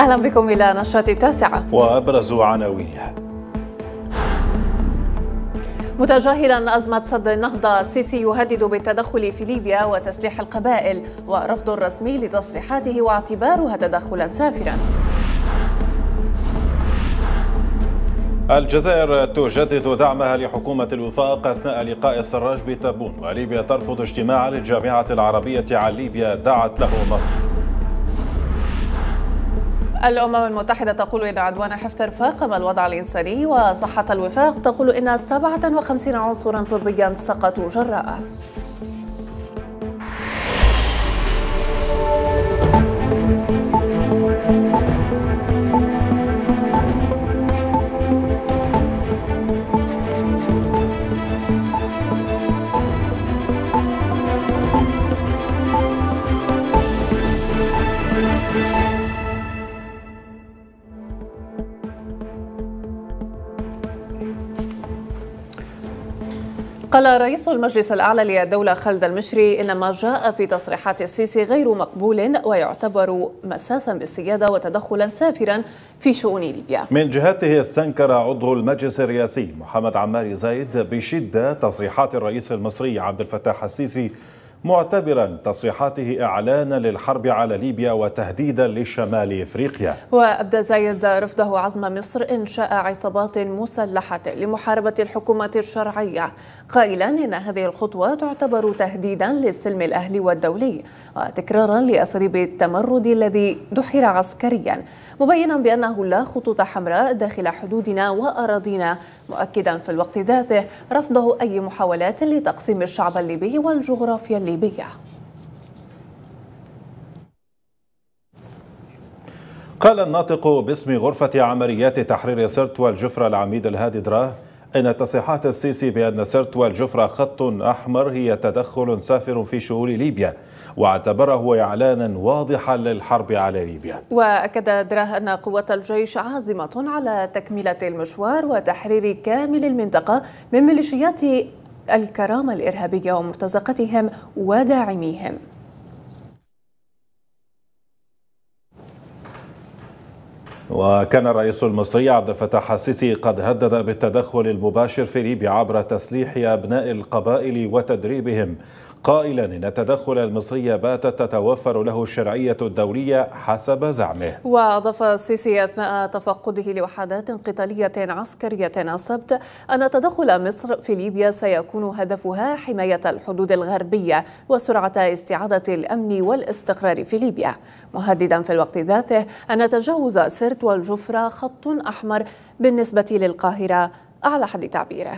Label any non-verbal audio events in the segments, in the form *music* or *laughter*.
أهلا بكم إلى نشرة التاسعة وأبرز عناوينها متجاهلا أزمة صد النهضة السيسي يهدد بالتدخل في ليبيا وتسليح القبائل ورفض الرسمي لتصريحاته واعتبارها تدخلا سافرا الجزائر تجدد دعمها لحكومة الوفاق أثناء لقاء السراج بتابون وليبيا ترفض اجتماعا للجامعة العربية عن ليبيا دعت له مصر الأمم المتحدة تقول إن عدوان حفتر فاقم الوضع الإنساني وصحة الوفاق تقول إن 57 عنصرا طبيا سقطوا جراءه قال رئيس المجلس الأعلى للدولة خالد المشري إن ما جاء في تصريحات السيسي غير مقبول ويعتبر مساسا بالسيادة وتدخلا سافرا في شؤون ليبيا من جهته استنكر عضو المجلس الرئاسي محمد عمار زايد بشدة تصريحات الرئيس المصري عبد الفتاح السيسي معتبرا تصريحاته إعلانا للحرب على ليبيا وتهديدا لشمال إفريقيا وأبدى زايد رفضه عزم مصر إنشاء عصابات مسلحة لمحاربة الحكومة الشرعية قائلا إن هذه الخطوة تعتبر تهديدا للسلم الأهلي والدولي وتكرارا لأساليب التمرد الذي دحر عسكريا مبينا بأنه لا خطوط حمراء داخل حدودنا وأراضينا مؤكدا في الوقت ذاته رفضه أي محاولات لتقسيم الشعب الليبي والجغرافيا الليبية قال الناطق باسم غرفة عمليات تحرير سرت والجفرة العميد الهادي دراه إن تصريحات السيسي بأن سرت والجفرة خط أحمر هي تدخل سافر في شؤون ليبيا واعتبره إعلانا واضحا للحرب على ليبيا وأكد دراه أن قوات الجيش عازمة على تكملة المشوار وتحرير كامل المنطقة من ميليشيات الكرامة الإرهابية ومرتزقتهم وداعميهم وكان الرئيس المصري عبد الفتاح السيسي قد هدد بالتدخل المباشر في ليبيا عبر تسليح أبناء القبائل وتدريبهم قائلا إن التدخل المصري باتت تتوفر له الشرعية الدولية حسب زعمه وأضاف السيسي أثناء تفقده لوحدات قتالية عسكرية السبت أن تدخل مصر في ليبيا سيكون هدفها حماية الحدود الغربية وسرعة استعادة الأمن والاستقرار في ليبيا مهددا في الوقت ذاته أن تجاوز سرت والجفرة خط أحمر بالنسبة للقاهرة على حد تعبيره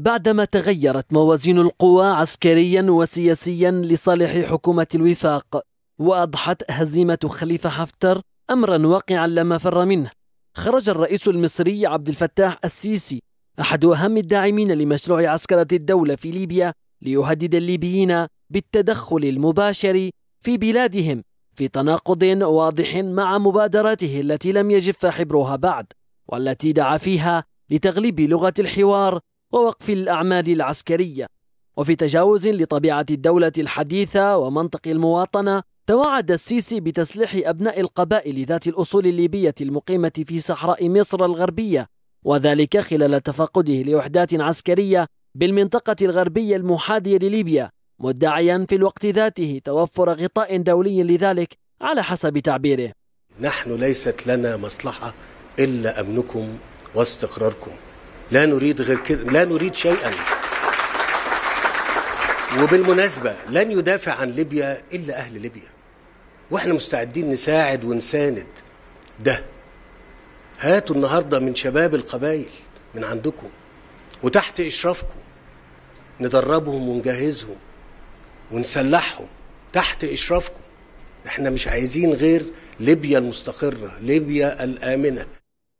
بعدما تغيرت موازين القوى عسكريا وسياسيا لصالح حكومة الوفاق وأضحت هزيمة خليفة حفتر أمرا واقعا لا مفر منه خرج الرئيس المصري عبد الفتاح السيسي أحد أهم الداعمين لمشروع عسكرة الدولة في ليبيا ليهدد الليبيين بالتدخل المباشر في بلادهم في تناقض واضح مع مبادراته التي لم يجف حبرها بعد والتي دعا فيها لتغليب لغة الحوار ووقف الأعمال العسكرية وفي تجاوز لطبيعة الدولة الحديثة ومنطق المواطنة توعد السيسي بتسليح أبناء القبائل ذات الأصول الليبية المقيمة في صحراء مصر الغربية وذلك خلال تفقده لوحدات عسكرية بالمنطقة الغربية المحاذية لليبيا مدعيا في الوقت ذاته توفر غطاء دولي لذلك على حسب تعبيره نحن ليست لنا مصلحة إلا أمنكم واستقراركم لا نريد غير كده لا نريد شيئا وبالمناسبة لن يدافع عن ليبيا إلا أهل ليبيا وإحنا مستعدين نساعد ونساند ده هاتوا النهاردة من شباب القبائل من عندكم وتحت إشرافكم ندربهم ونجهزهم ونسلحهم تحت إشرافكم إحنا مش عايزين غير ليبيا المستقرة ليبيا الآمنة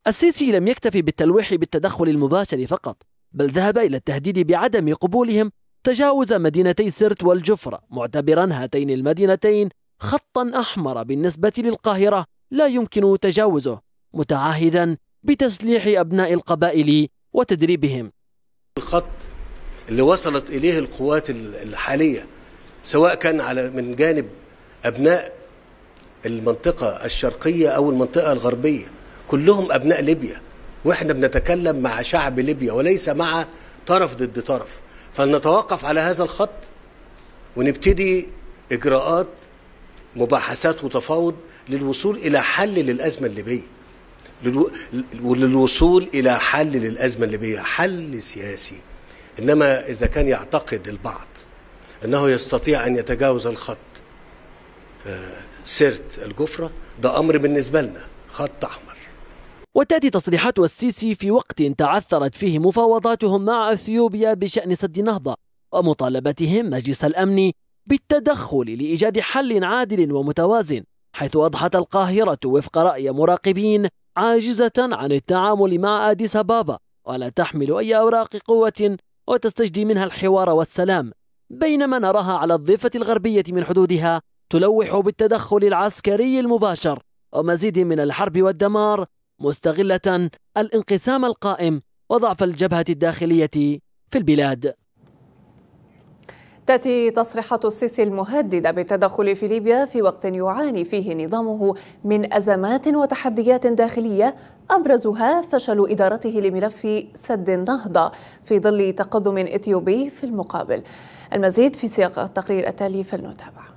السيسي لم يكتفي بالتلويح بالتدخل المباشر فقط بل ذهب إلى التهديد بعدم قبولهم تجاوز مدينتي سرت والجفرة معتبرا هاتين المدينتين خطا أحمر بالنسبة للقاهرة لا يمكن تجاوزه متعهدا بتسليح أبناء القبائل وتدريبهم الخط اللي وصلت إليه القوات الحالية سواء كان على من جانب أبناء المنطقة الشرقية أو المنطقة الغربية كلهم ابناء ليبيا واحنا بنتكلم مع شعب ليبيا وليس مع طرف ضد طرف فلنتوقف على هذا الخط ونبتدي اجراءات مباحثات وتفاوض للوصول الى حل للازمه الليبيه وللوصول الى حل للازمه الليبيه حل سياسي انما اذا كان يعتقد البعض انه يستطيع ان يتجاوز الخط آه، سرت الجفره ده امر بالنسبه لنا خط احمر وتأتي تصريحات السيسي في وقت تعثرت فيه مفاوضاتهم مع أثيوبيا بشأن سد النهضة ومطالبتهم مجلس الأمن بالتدخل لإيجاد حل عادل ومتوازن حيث أضحت القاهرة وفق رأي مراقبين عاجزة عن التعامل مع أديس أبابا ولا تحمل أي أوراق قوة وتستجدي منها الحوار والسلام بينما نراها على الضفة الغربية من حدودها تلوح بالتدخل العسكري المباشر ومزيد من الحرب والدمار مستغلة الانقسام القائم وضعف الجبهة الداخلية في البلاد تأتي تصريحات السيسي المهددة بالتدخل في ليبيا في وقت يعاني فيه نظامه من أزمات وتحديات داخلية أبرزها فشل إدارته لملف سد النهضة في ظل تقدم إثيوبي في المقابل المزيد في سياق التقرير التالي فلنتابع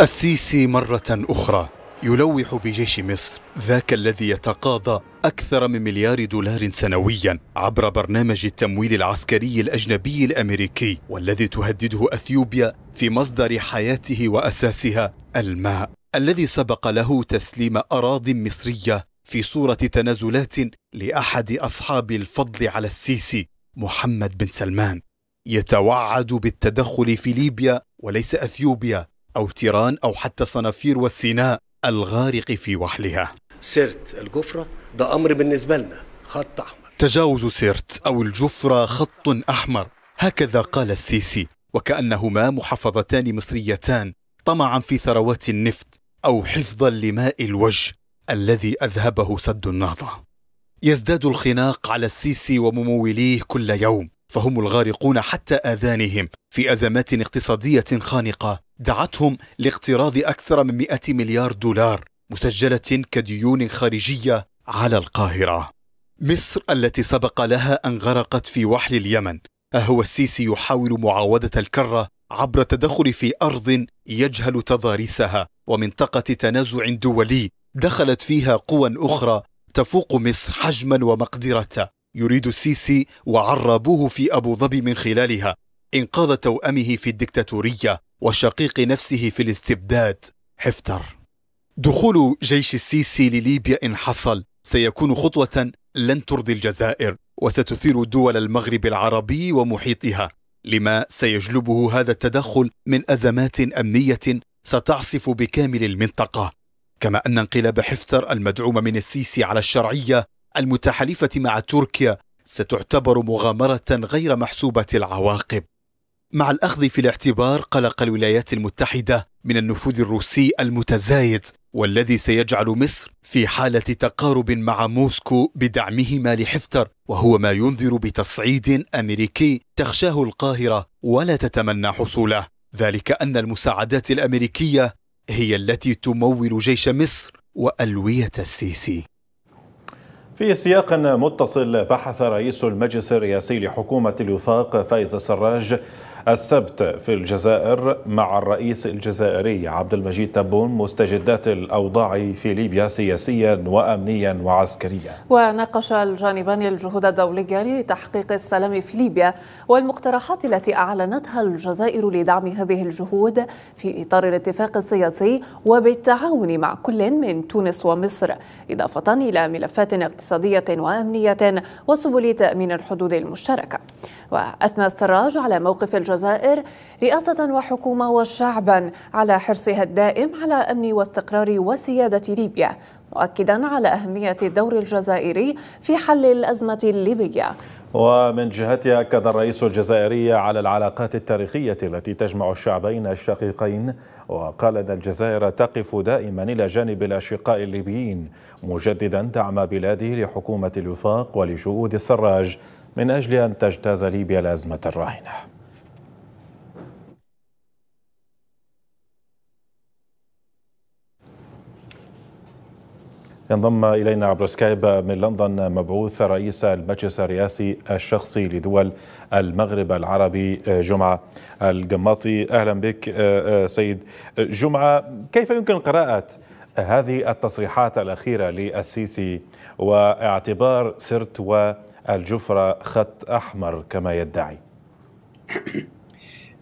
السيسي مرة أخرى يلوح بجيش مصر ذاك الذي يتقاضى أكثر من مليار دولار سنويا عبر برنامج التمويل العسكري الأجنبي الأمريكي والذي تهدده أثيوبيا في مصدر حياته وأساسها الماء الذي سبق له تسليم أراضٍ مصرية في صورة تنازلات لأحد أصحاب الفضل على السيسي محمد بن سلمان يتوعد بالتدخل في ليبيا وليس أثيوبيا أو تيران أو حتى صنافير والسيناء الغارق في وحلها سرت الجفرة ده أمر بالنسبة لنا خط أحمر تجاوز سرت أو الجفرة خط أحمر هكذا قال السيسي وكأنهما محافظتان مصريتان طمعا في ثروات النفط أو حفظا لماء الوجه الذي أذهبه سد النهضة يزداد الخناق على السيسي ومموليه كل يوم فهم الغارقون حتى آذانهم في أزمات اقتصادية خانقة دعتهم لاقتراض أكثر من 100 مليار دولار مسجلة كديون خارجية على القاهرة مصر التي سبق لها أن غرقت في وحل اليمن أهو السيسي يحاول معاودة الكرة عبر التدخل في أرض يجهل تضاريسها ومنطقة تنازع دولي دخلت فيها قوى أخرى تفوق مصر حجما ومقدرة يريد السيسي وعرابوه في أبو ظبي من خلالها إنقاذ توأمه في الدكتاتورية وشقيق نفسه في الاستبداد حفتر دخول جيش السيسي لليبيا إن حصل سيكون خطوة لن ترضي الجزائر وستثير دول المغرب العربي ومحيطها لما سيجلبه هذا التدخل من أزمات أمنية ستعصف بكامل المنطقة كما أن انقلاب حفتر المدعوم من السيسي على الشرعية المتحالفة مع تركيا ستعتبر مغامرة غير محسوبة العواقب مع الأخذ في الاعتبار قلق الولايات المتحدة من النفوذ الروسي المتزايد والذي سيجعل مصر في حالة تقارب مع موسكو بدعمهما لحفتر وهو ما ينذر بتصعيد أمريكي تخشاه القاهرة ولا تتمنى حصوله ذلك أن المساعدات الأمريكية هي التي تمول جيش مصر وألوية السيسي في سياق متصل بحث رئيس المجلس الرئاسي لحكومة الوفاق فايز السراج السبت في الجزائر مع الرئيس الجزائري عبد المجيد تبون مستجدات الأوضاع في ليبيا سياسيا وأمنيا وعسكريا وناقش الجانبان الجهود الدولية لتحقيق السلام في ليبيا والمقترحات التي أعلنتها الجزائر لدعم هذه الجهود في إطار الاتفاق السياسي وبالتعاون مع كل من تونس ومصر إضافة إلى ملفات اقتصادية وأمنية وسبل تأمين الحدود المشتركة وأثنى السراج على موقف الجزائر الجزائر رئاسة وحكومة وشعبا على حرصها الدائم على أمن واستقرار وسيادة ليبيا مؤكدا على أهمية الدور الجزائري في حل الأزمة الليبية ومن جهتها أكد الرئيس الجزائري على العلاقات التاريخية التي تجمع الشعبين الشقيقين وقال أن الجزائر تقف دائما إلى جانب الأشقاء الليبيين مجددا دعم بلاده لحكومة الوفاق ولجهود السراج من أجل أن تجتاز ليبيا الأزمة الراهنة ينضم إلينا عبر سكايب من لندن مبعوث رئيس المجلس الرئاسي الشخصي لدول المغرب العربي جمعة القماطي أهلا بك آه، آه، سيد جمعة كيف يمكن قراءة هذه التصريحات الأخيرة للسيسي واعتبار سرت والجفرة خط أحمر كما يدعي *coughs*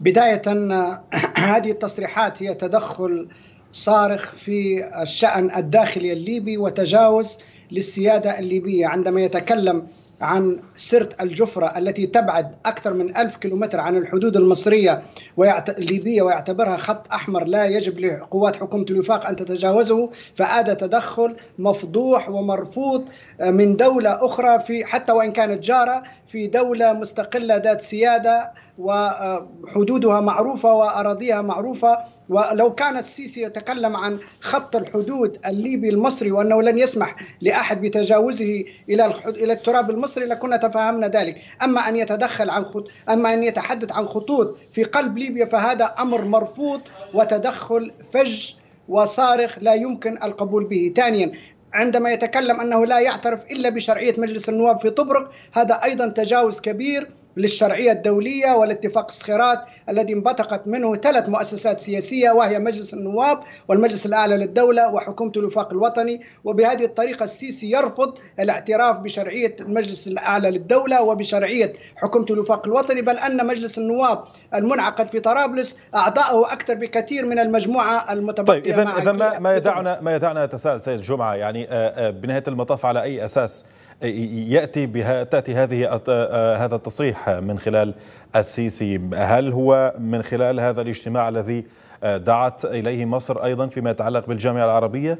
بداية آه، *coughs* هذه التصريحات هي تدخل صارخ في الشأن الداخلي الليبي وتجاوز للسيادة الليبية عندما يتكلم عن سرت الجفرة التي تبعد أكثر من ألف كيلومتر عن الحدود المصرية ويعت... الليبية ويعتبرها خط أحمر لا يجب لقوات حكومة الوفاق أن تتجاوزه فعاد تدخل مفضوح ومرفوض آه، من دولة أخرى في حتى وإن كانت جارة في دولة مستقلة ذات سيادة وحدودها معروفة وأراضيها معروفة ولو كان السيسي يتكلم عن خط الحدود الليبي المصري وأنه لن يسمح لأحد بتجاوزه إلى إلى التراب المصري لكنا تفهمنا ذلك أما أن يتدخل عن خط... أما أن يتحدث عن خطوط في قلب ليبيا فهذا أمر مرفوض وتدخل فج وصارخ لا يمكن القبول به ثانيا عندما يتكلم أنه لا يعترف إلا بشرعية مجلس النواب في طبرق هذا أيضا تجاوز كبير للشرعية الدولية والاتفاق الصخيرات الذي انبثقت منه ثلاث مؤسسات سياسية وهي مجلس النواب والمجلس الأعلى للدولة وحكومة الوفاق الوطني وبهذه الطريقة السيسي يرفض الاعتراف بشرعية المجلس الأعلى للدولة وبشرعية حكومة الوفاق الوطني بل أن مجلس النواب المنعقد في طرابلس اعضائه أكثر بكثير من المجموعة المتبقية طيب إذا ما, ما يدعنا ما يدعنا نتساءل سيد جمعة يعني آه، آه، بنهاية المطاف على أي أساس ياتي بها تاتي هذه آه، هذا التصريح من خلال السيسي هل هو من خلال هذا الاجتماع الذي آه، دعت اليه مصر ايضا فيما يتعلق بالجامعه العربيه؟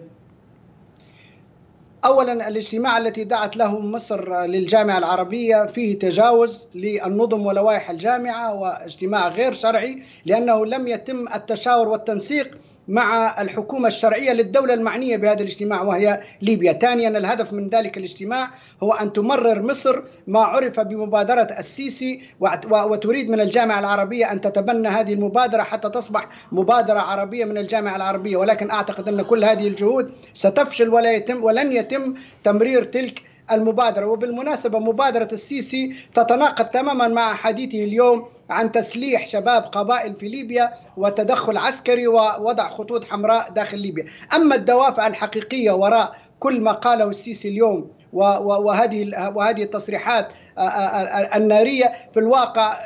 اولا الاجتماع التي دعت له مصر للجامعه العربيه فيه تجاوز للنظم ولوائح الجامعه واجتماع غير شرعي لانه لم يتم التشاور والتنسيق مع الحكومة الشرعية للدولة المعنية بهذا الاجتماع وهي ليبيا ثانيا الهدف من ذلك الاجتماع هو أن تمرر مصر ما عرف بمبادرة السيسي وتريد من الجامعة العربية أن تتبنى هذه المبادرة حتى تصبح مبادرة عربية من الجامعة العربية ولكن أعتقد أن كل هذه الجهود ستفشل ولا يتم ولن يتم تمرير تلك المبادرة وبالمناسبة مبادرة السيسي تتناقض تماما مع حديثه اليوم عن تسليح شباب قبائل في ليبيا وتدخل عسكري ووضع خطوط حمراء داخل ليبيا أما الدوافع الحقيقية وراء كل ما قاله السيسي اليوم وهذه وهذه التصريحات الناريه في الواقع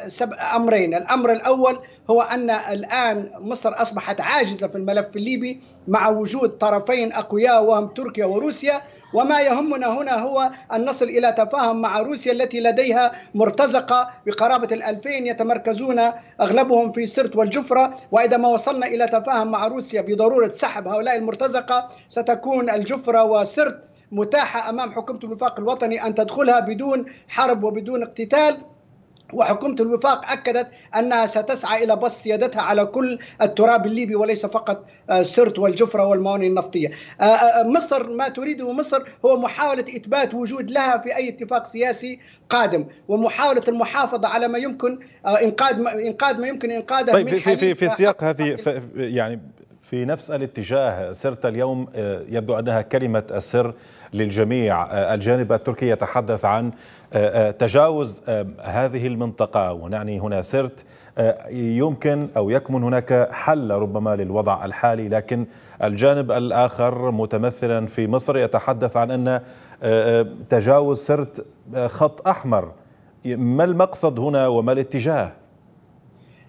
امرين، الامر الاول هو ان الان مصر اصبحت عاجزه في الملف الليبي مع وجود طرفين اقوياء وهم تركيا وروسيا، وما يهمنا هنا هو ان نصل الى تفاهم مع روسيا التي لديها مرتزقه بقرابه الألفين يتمركزون اغلبهم في سرت والجفره، واذا ما وصلنا الى تفاهم مع روسيا بضروره سحب هؤلاء المرتزقه ستكون الجفره وسرت متاحه امام حكومه الوفاق الوطني ان تدخلها بدون حرب وبدون اقتتال وحكومة الوفاق أكدت أنها ستسعى إلى بسط سيادتها على كل التراب الليبي وليس فقط آه، سرت والجفرة والموانئ النفطية آه، آه، مصر ما تريده مصر هو محاولة إثبات وجود لها في أي اتفاق سياسي قادم ومحاولة المحافظة على ما يمكن إنقاذ إنقاذ ما يمكن إنقاذه طيب في, في, في سياق هذه يعني في نفس الاتجاه سرت اليوم يبدو أنها كلمة السر للجميع آه، الجانب التركي يتحدث عن آه، آه، تجاوز هذه المنطقة ونعني هنا سرت يمكن أو يكمن هناك حل ربما للوضع الحالي لكن الجانب الآخر متمثلا في مصر يتحدث عن أن تجاوز سرت خط أحمر ما المقصد هنا وما الاتجاه؟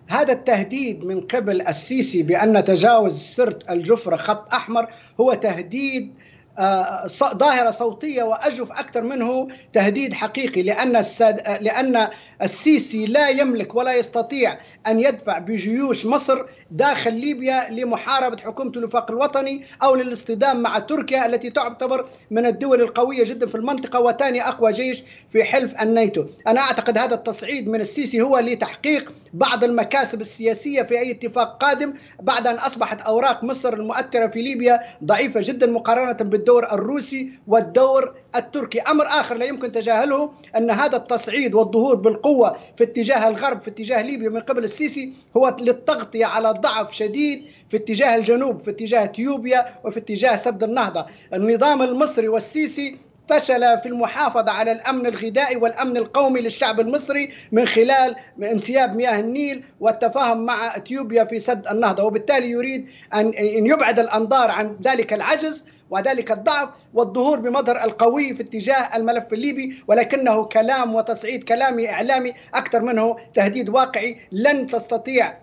هذا التهديد من قبل السيسي بأن تجاوز سرت الجفرة خط أحمر هو تهديد آه، ظاهره صوتيه واجرف اكثر منه تهديد حقيقي لان الساد... آه، لان السيسي لا يملك ولا يستطيع ان يدفع بجيوش مصر داخل ليبيا لمحاربه حكومه الوفاق الوطني او للاصطدام مع تركيا التي تعتبر من الدول القويه جدا في المنطقه وثاني اقوى جيش في حلف الناتو انا اعتقد هذا التصعيد من السيسي هو لتحقيق بعض المكاسب السياسيه في اي اتفاق قادم بعد ان اصبحت اوراق مصر المؤثره في ليبيا ضعيفه جدا مقارنه بال الدور الروسي والدور التركي أمر آخر لا يمكن تجاهله أن هذا التصعيد والظهور بالقوة في اتجاه الغرب في اتجاه ليبيا من قبل السيسي هو للتغطية على ضعف شديد في اتجاه الجنوب في اتجاه اثيوبيا وفي اتجاه سد النهضة النظام المصري والسيسي فشل في المحافظة على الأمن الغذائي والأمن القومي للشعب المصري من خلال انسياب مياه النيل والتفاهم مع أثيوبيا في سد النهضة وبالتالي يريد أن يبعد الأنظار عن ذلك العجز وذلك الضعف والظهور بمظهر القوي في اتجاه الملف الليبي ولكنه كلام وتصعيد كلامي إعلامي أكثر منه تهديد واقعي لن تستطيع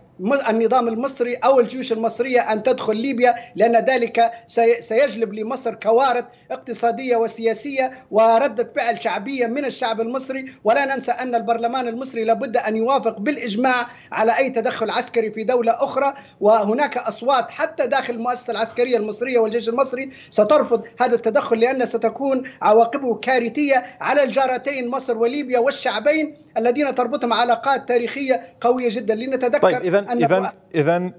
النظام المصري أو الجيوش المصرية أن تدخل ليبيا لأن ذلك سيجلب لمصر كوارث اقتصادية وسياسية وردة فعل شعبية من الشعب المصري ولا ننسى أن البرلمان المصري لابد أن يوافق بالإجماع على أي تدخل عسكري في دولة أخرى وهناك أصوات حتى داخل المؤسسة العسكرية المصرية والجيش المصري سترفض هذا التدخل لأن ستكون عواقبه كارثية على الجارتين مصر وليبيا والشعبين الذين تربطهم علاقات تاريخيه قويه جدا لنتذكر طيب اذا اذا اذا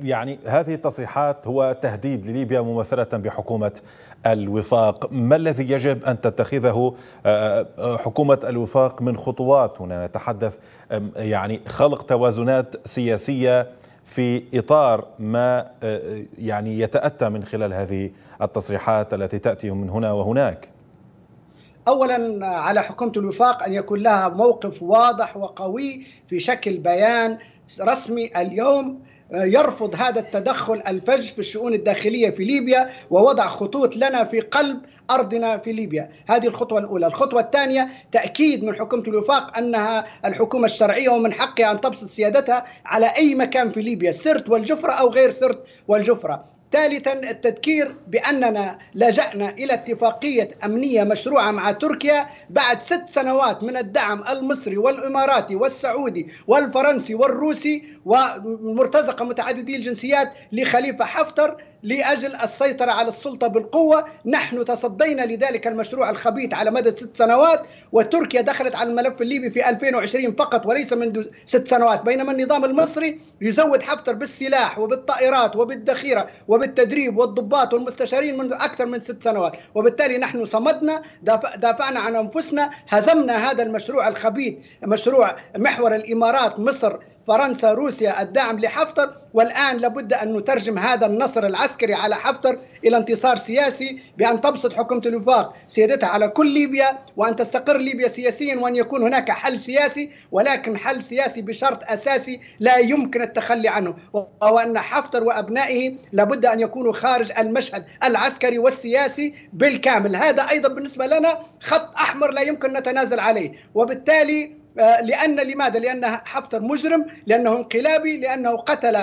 يعني هذه التصريحات هو تهديد لليبيا ممثله بحكومه الوفاق ما الذي يجب ان تتخذه آه، آه، حكومه الوفاق من خطوات هنا نتحدث يعني خلق توازنات سياسيه في اطار ما آه، يعني يتاتى من خلال هذه التصريحات التي تاتي من هنا وهناك أولا على حكومة الوفاق أن يكون لها موقف واضح وقوي في شكل بيان رسمي اليوم آه، يرفض هذا التدخل الفج في الشؤون الداخلية في ليبيا ووضع خطوط لنا في قلب أرضنا في ليبيا هذه الخطوة الأولى الخطوة الثانية تأكيد من حكومة الوفاق أنها الحكومة الشرعية ومن حقها أن تبسط سيادتها على أي مكان في ليبيا سرت والجفرة أو غير سرت والجفرة ثالثا التذكير بأننا لجأنا إلى اتفاقية أمنية مشروعة مع تركيا بعد ست سنوات من الدعم المصري والإماراتي والسعودي والفرنسي والروسي ومرتزقة متعددي الجنسيات لخليفة حفتر لاجل السيطره على السلطه بالقوه، نحن تصدينا لذلك المشروع الخبيث على مدى ست سنوات وتركيا دخلت على الملف الليبي في 2020 فقط وليس منذ ست سنوات، بينما النظام المصري يزود حفتر بالسلاح وبالطائرات وبالذخيره وبالتدريب والضباط والمستشارين منذ اكثر من ست سنوات، وبالتالي نحن صمدنا دافعنا عن انفسنا، هزمنا هذا المشروع الخبيث، مشروع محور الامارات مصر فرنسا روسيا الدعم لحفتر والآن لابد أن نترجم هذا النصر العسكري على حفتر إلى انتصار سياسي بأن تبسط حكومة الوفاق سيادتها على كل ليبيا وأن تستقر ليبيا سياسيا وأن يكون هناك حل سياسي ولكن حل سياسي بشرط أساسي لا يمكن التخلي عنه وهو أن حفتر وأبنائه لابد أن يكونوا خارج المشهد العسكري والسياسي بالكامل هذا أيضا بالنسبة لنا خط أحمر لا يمكن نتنازل عليه وبالتالي آه، لأن لماذا؟ لأن حفتر مجرم لأنه انقلابي لأنه قتل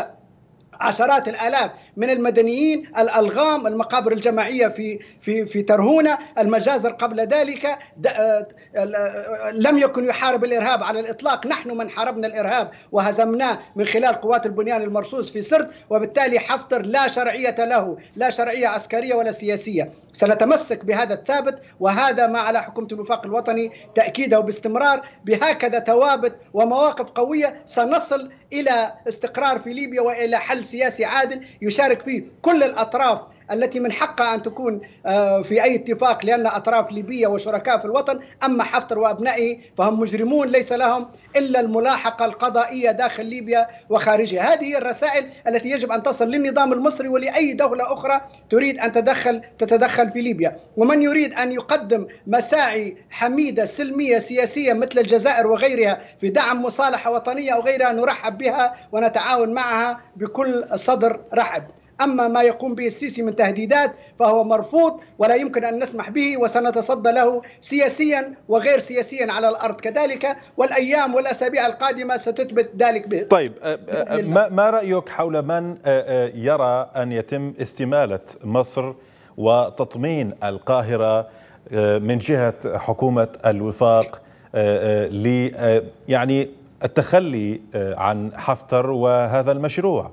عشرات الالاف من المدنيين الالغام المقابر الجماعيه في في في ترهونه المجازر قبل ذلك آه، آه، لم يكن يحارب الارهاب على الاطلاق نحن من حاربنا الارهاب وهزمناه من خلال قوات البنيان المرصوص في سرت وبالتالي حفتر لا شرعيه له لا شرعيه عسكريه ولا سياسيه سنتمسك بهذا الثابت وهذا ما على حكومه الوفاق الوطني تاكيده باستمرار بهكذا ثوابت ومواقف قويه سنصل الى استقرار في ليبيا والى حل سياسي عادل يشارك فيه كل الاطراف التي من حقها أن تكون آه، في أي اتفاق لأن أطراف ليبية وشركاء في الوطن أما حفتر وأبنائه فهم مجرمون ليس لهم إلا الملاحقة القضائية داخل ليبيا وخارجها هذه هي الرسائل التي يجب أن تصل للنظام المصري ولأي دولة أخرى تريد أن تدخل تتدخل في ليبيا ومن يريد أن يقدم مساعي حميدة سلمية سياسية مثل الجزائر وغيرها في دعم مصالحة وطنية أو غيرها نرحب بها ونتعاون معها بكل صدر رحب أما ما يقوم به السيسي من تهديدات فهو مرفوض ولا يمكن أن نسمح به وسنتصدى له سياسيا وغير سياسيا على الأرض كذلك والأيام والأسابيع القادمة ستثبت ذلك به طيب ما, ما رأيك حول من يرى أن يتم استمالة مصر وتطمين القاهرة من جهة حكومة الوفاق ل يعني التخلي عن حفتر وهذا المشروع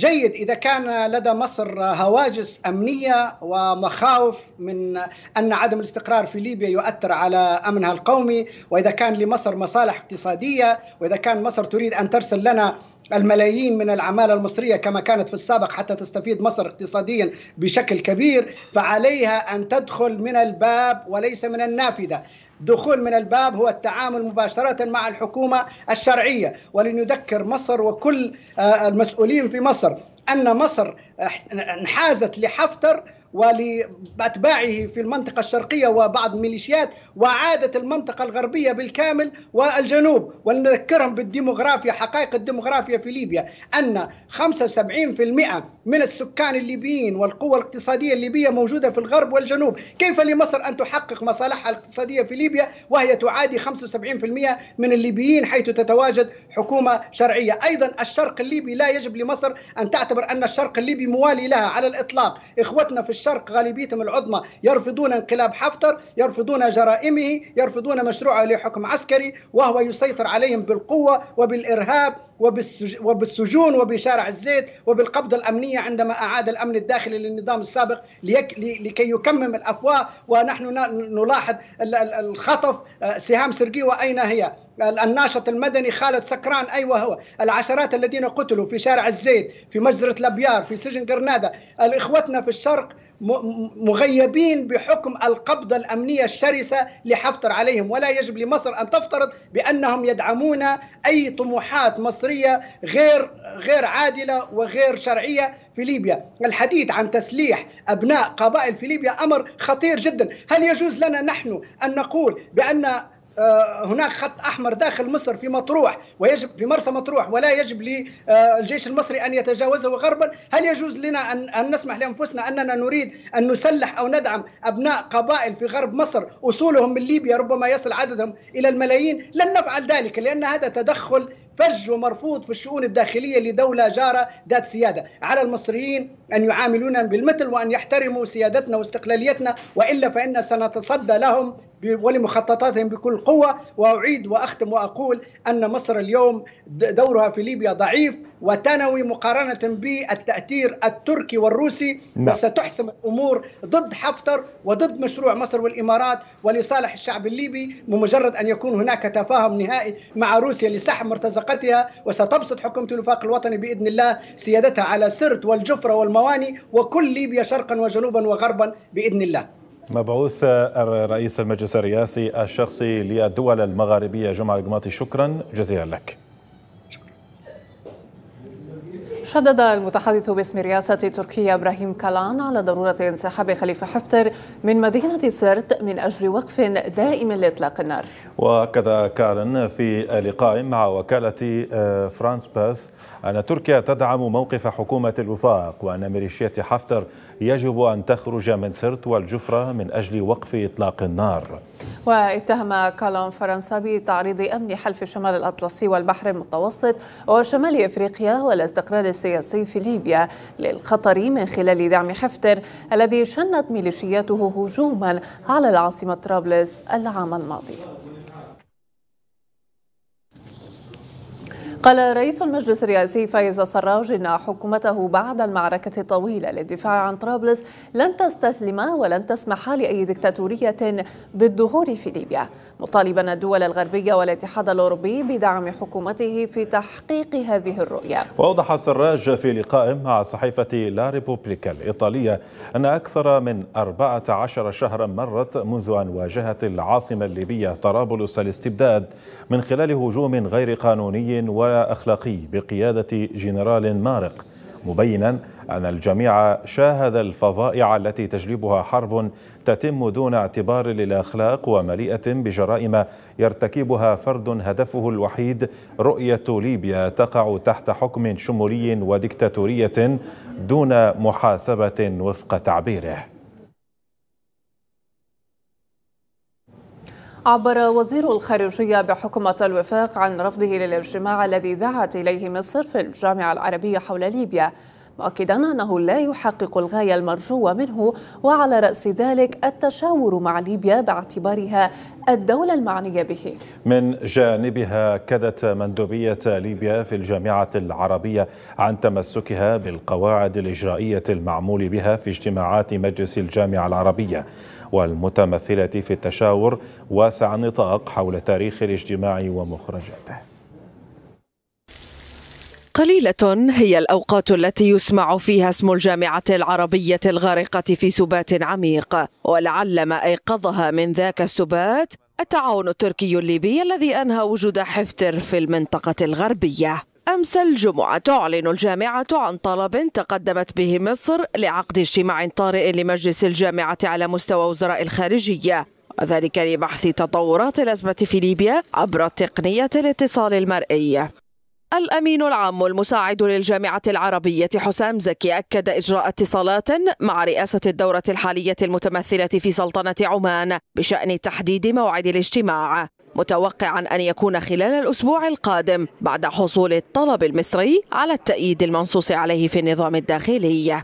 جيد إذا كان لدى مصر هواجس أمنية ومخاوف من أن عدم الاستقرار في ليبيا يؤثر على أمنها القومي وإذا كان لمصر مصالح اقتصادية وإذا كان مصر تريد أن ترسل لنا الملايين من العمالة المصرية كما كانت في السابق حتى تستفيد مصر اقتصاديا بشكل كبير فعليها أن تدخل من الباب وليس من النافذة دخول من الباب هو التعامل مباشرة مع الحكومة الشرعية ولنذكر مصر وكل آه، المسؤولين في مصر أن مصر آه، انحازت لحفتر ولأتباعه في المنطقة الشرقية وبعض الميليشيات وعادت المنطقة الغربية بالكامل والجنوب ونذكرهم بالديموغرافيا حقائق الديموغرافيا في ليبيا أن 75% من السكان الليبيين والقوة الاقتصادية الليبية موجودة في الغرب والجنوب كيف لمصر أن تحقق مصالحها الاقتصادية في ليبيا وهي تعادي 75% من الليبيين حيث تتواجد حكومة شرعية أيضا الشرق الليبي لا يجب لمصر أن تعتبر أن الشرق الليبي موالي لها على الإطلاق إخوتنا في الشرق غالبيتهم العظمى يرفضون انقلاب حفتر يرفضون جرائمه يرفضون مشروعه لحكم عسكري وهو يسيطر عليهم بالقوة وبالإرهاب وبالسجون وبشارع الزيت وبالقبضة الأمنية عندما أعاد الأمن الداخلي للنظام السابق ليك لكي يكمم الأفواه ونحن نلاحظ الخطف آه، سهام سرقيوة أين هي الناشط المدني خالد سكران أيوه هو العشرات الذين قتلوا في شارع الزيت في مجزرة الأبيار في سجن قرنادة الإخوتنا في الشرق مغيبين بحكم القبضة الأمنية الشرسة لحفتر عليهم ولا يجب لمصر أن تفترض بأنهم يدعمون أي طموحات مصرية غير غير عادلة وغير شرعية في ليبيا الحديث عن تسليح أبناء قبائل في ليبيا أمر خطير جدا هل يجوز لنا نحن أن نقول بأن آه، هناك خط احمر داخل مصر في مطروح ويجب في مرسى مطروح ولا يجب للجيش آه، المصري ان يتجاوزه غربا هل يجوز لنا ان ان نسمح لانفسنا اننا نريد ان نسلح او ندعم ابناء قبائل في غرب مصر اصولهم من ليبيا ربما يصل عددهم الى الملايين لن نفعل ذلك لان هذا تدخل فج ومرفوض في الشؤون الداخلية لدولة جارة ذات سيادة على المصريين أن يعاملونا بالمثل وأن يحترموا سيادتنا واستقلاليتنا وإلا فإن سنتصدى لهم ولمخططاتهم بكل قوة وأعيد وأختم وأقول أن مصر اليوم دورها في ليبيا ضعيف وتنوي مقارنة بالتأثير التركي والروسي نعم. وستحسم الأمور ضد حفتر وضد مشروع مصر والإمارات ولصالح الشعب الليبي بمجرد أن يكون هناك تفاهم نهائي مع روسيا لسحب مرتزقتها وستبسط حكومة الوفاق الوطني بإذن الله سيادتها على سرت والجفرة والمواني وكل ليبيا شرقا وجنوبا وغربا بإذن الله مبعوث رئيس المجلس الرئاسي الشخصي للدول المغاربية جمعة القماطي شكرا جزيلا لك شدد المتحدث باسم رئاسة تركيا إبراهيم كالان على ضرورة انسحاب خليفة حفتر من مدينة سرت من أجل وقف دائم لإطلاق النار وأكد كالان في لقاء مع وكالة آه، فرانس باس أن تركيا تدعم موقف حكومة الوفاق وأن ميليشيات حفتر يجب أن تخرج من سرت والجفرة من أجل وقف إطلاق النار واتهم كالون فرنسا بتعريض أمن حلف شمال الأطلسي والبحر المتوسط وشمال إفريقيا والاستقرار السياسي في ليبيا للخطر من خلال دعم حفتر الذي شنت ميليشياته هجوما على العاصمة طرابلس العام الماضي قال رئيس المجلس الرئاسي فايز السراج إن حكومته بعد المعركة الطويلة للدفاع عن طرابلس لن تستسلم ولن تسمح لأي دكتاتورية بالظهور في ليبيا مطالبا الدول الغربية والاتحاد الأوروبي بدعم حكومته في تحقيق هذه الرؤية وأوضح السراج في لقاء مع صحيفة لا ريبوبليكا الإيطالية أن أكثر من 14 شهرا مرت منذ أن واجهت العاصمة الليبية طرابلس الاستبداد من خلال هجوم غير قانوني و أخلاقي بقيادة جنرال مارق مبينا أن الجميع شاهد الفظائع التي تجلبها حرب تتم دون اعتبار للأخلاق ومليئة بجرائم يرتكبها فرد هدفه الوحيد رؤية ليبيا تقع تحت حكم شمولي وديكتاتورية دون محاسبة وفق تعبيره عبر وزير الخارجية بحكومة الوفاق عن رفضه للاجتماع الذي دعت إليه مصر في الجامعة العربية حول ليبيا مؤكدا أنه لا يحقق الغاية المرجوة منه وعلى رأس ذلك التشاور مع ليبيا باعتبارها الدولة المعنية به من جانبها كدت مندوبية ليبيا في الجامعة العربية عن تمسكها بالقواعد الإجرائية المعمول بها في اجتماعات مجلس الجامعة العربية والمتمثلة في التشاور واسع النطاق حول تاريخ الاجتماع ومخرجاته قليلة هي الأوقات التي يسمع فيها اسم الجامعة العربية الغارقة في سبات عميق ولعل ما أيقظها من ذاك السبات التعاون التركي الليبي الذي أنهى وجود حفتر في المنطقة الغربية أمس الجمعة تعلن الجامعة عن طلب تقدمت به مصر لعقد اجتماع طارئ لمجلس الجامعة على مستوى وزراء الخارجية وذلك لبحث تطورات الأزمة في ليبيا عبر تقنية الاتصال المرئي الأمين العام المساعد للجامعة العربية حسام زكي أكد إجراء اتصالات مع رئاسة الدورة الحالية المتمثلة في سلطنة عمان بشأن تحديد موعد الاجتماع متوقعا أن يكون خلال الأسبوع القادم بعد حصول الطلب المصري على التأييد المنصوص عليه في النظام الداخلي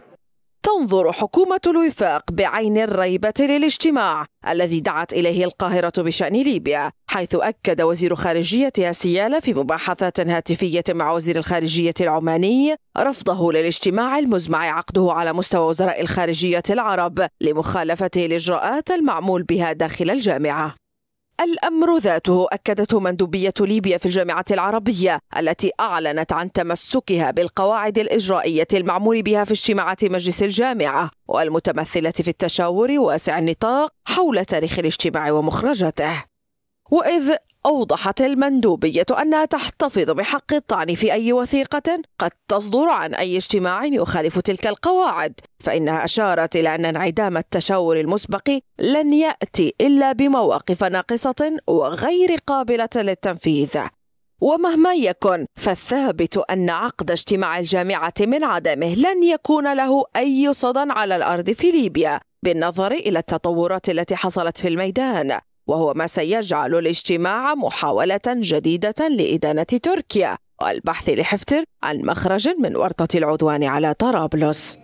تنظر حكومة الوفاق بعين الريبة للاجتماع الذي دعت إليه القاهرة بشأن ليبيا حيث أكد وزير خارجيتها سيالة في مباحثات هاتفية مع وزير الخارجية العماني رفضه للاجتماع المزمع عقده على مستوى وزراء الخارجية العرب لمخالفة الإجراءات المعمول بها داخل الجامعة الأمر ذاته أكدته مندوبية ليبيا في الجامعة العربية التي أعلنت عن تمسكها بالقواعد الإجرائية المعمول بها في اجتماعات مجلس الجامعة والمتمثلة في التشاور واسع النطاق حول تاريخ الاجتماع ومخرجته وإذ أوضحت المندوبية أنها تحتفظ بحق الطعن في أي وثيقة قد تصدر عن أي اجتماع يخالف تلك القواعد فإنها أشارت إلى أن انعدام التشاور المسبق لن يأتي إلا بمواقف ناقصة وغير قابلة للتنفيذ ومهما يكن فالثابت أن عقد اجتماع الجامعة من عدمه لن يكون له أي صدى على الأرض في ليبيا بالنظر إلى التطورات التي حصلت في الميدان وهو ما سيجعل الاجتماع محاولة جديدة لإدانة تركيا والبحث لحفتر عن مخرج من ورطة العدوان على طرابلس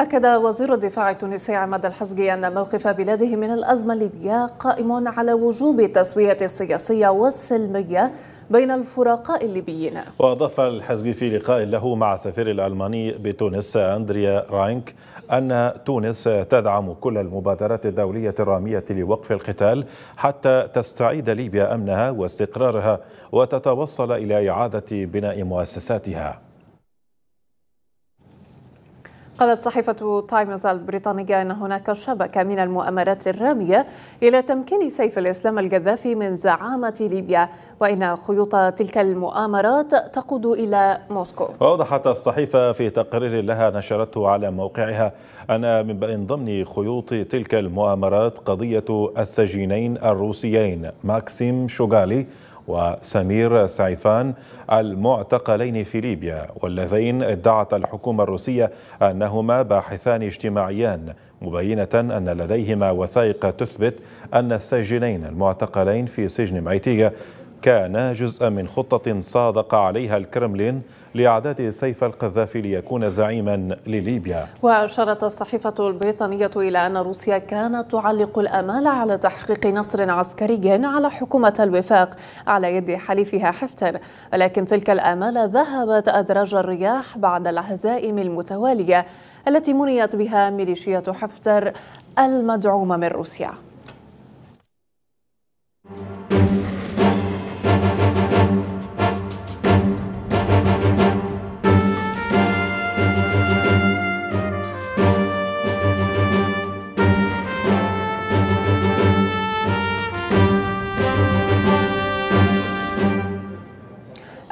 أكد وزير الدفاع التونسي عماد الحزقي أن موقف بلاده من الأزمة الليبية قائم على وجوب التسوية السياسية والسلمية بين الفرقاء الليبيين وأضاف الحزقي في لقاء له مع سفير الألماني بتونس أندريا راينك أن تونس تدعم كل المبادرات الدولية الرامية لوقف القتال حتى تستعيد ليبيا أمنها واستقرارها وتتوصل إلى إعادة بناء مؤسساتها قالت صحيفة تايمز البريطانية أن هناك شبكة من المؤامرات الرامية إلى تمكين سيف الإسلام القذافي من زعامة ليبيا وإن خيوط تلك المؤامرات تقود إلى موسكو أوضحت الصحيفة في تقرير لها نشرته على موقعها أن من ضمن خيوط تلك المؤامرات قضية السجينين الروسيين ماكسيم شوغالي وسمير سعيفان المعتقلين في ليبيا واللذين ادعت الحكومة الروسية أنهما باحثان اجتماعيان مبينة أن لديهما وثائق تثبت أن السجنين المعتقلين في سجن مايتيغا كانا جزءا من خطة صادق عليها الكرملين لإعداد سيف القذافي ليكون زعيما لليبيا وأشارت الصحيفة البريطانية إلى أن روسيا كانت تعلق الأمال على تحقيق نصر عسكري على حكومة الوفاق على يد حليفها حفتر ولكن تلك الآمال ذهبت أدراج الرياح بعد الهزائم المتوالية التي منيت بها ميليشية حفتر المدعومة من روسيا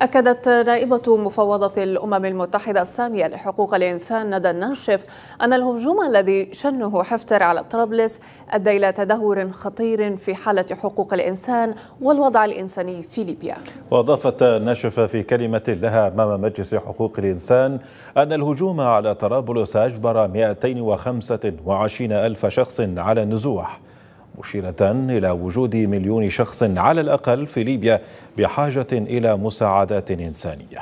أكدت نائبة مفوضة الأمم المتحدة السامية لحقوق الإنسان ندى الناشف أن الهجوم الذي شنه حفتر على طرابلس أدى إلى تدهور خطير في حالة حقوق الإنسان والوضع الإنساني في ليبيا وأضافت ناشف في كلمة لها أمام مجلس حقوق الإنسان أن الهجوم على طرابلس أجبر 225 ألف شخص على النزوح مشيرة إلى وجود مليون شخص على الأقل في ليبيا بحاجة إلى مساعدات إنسانية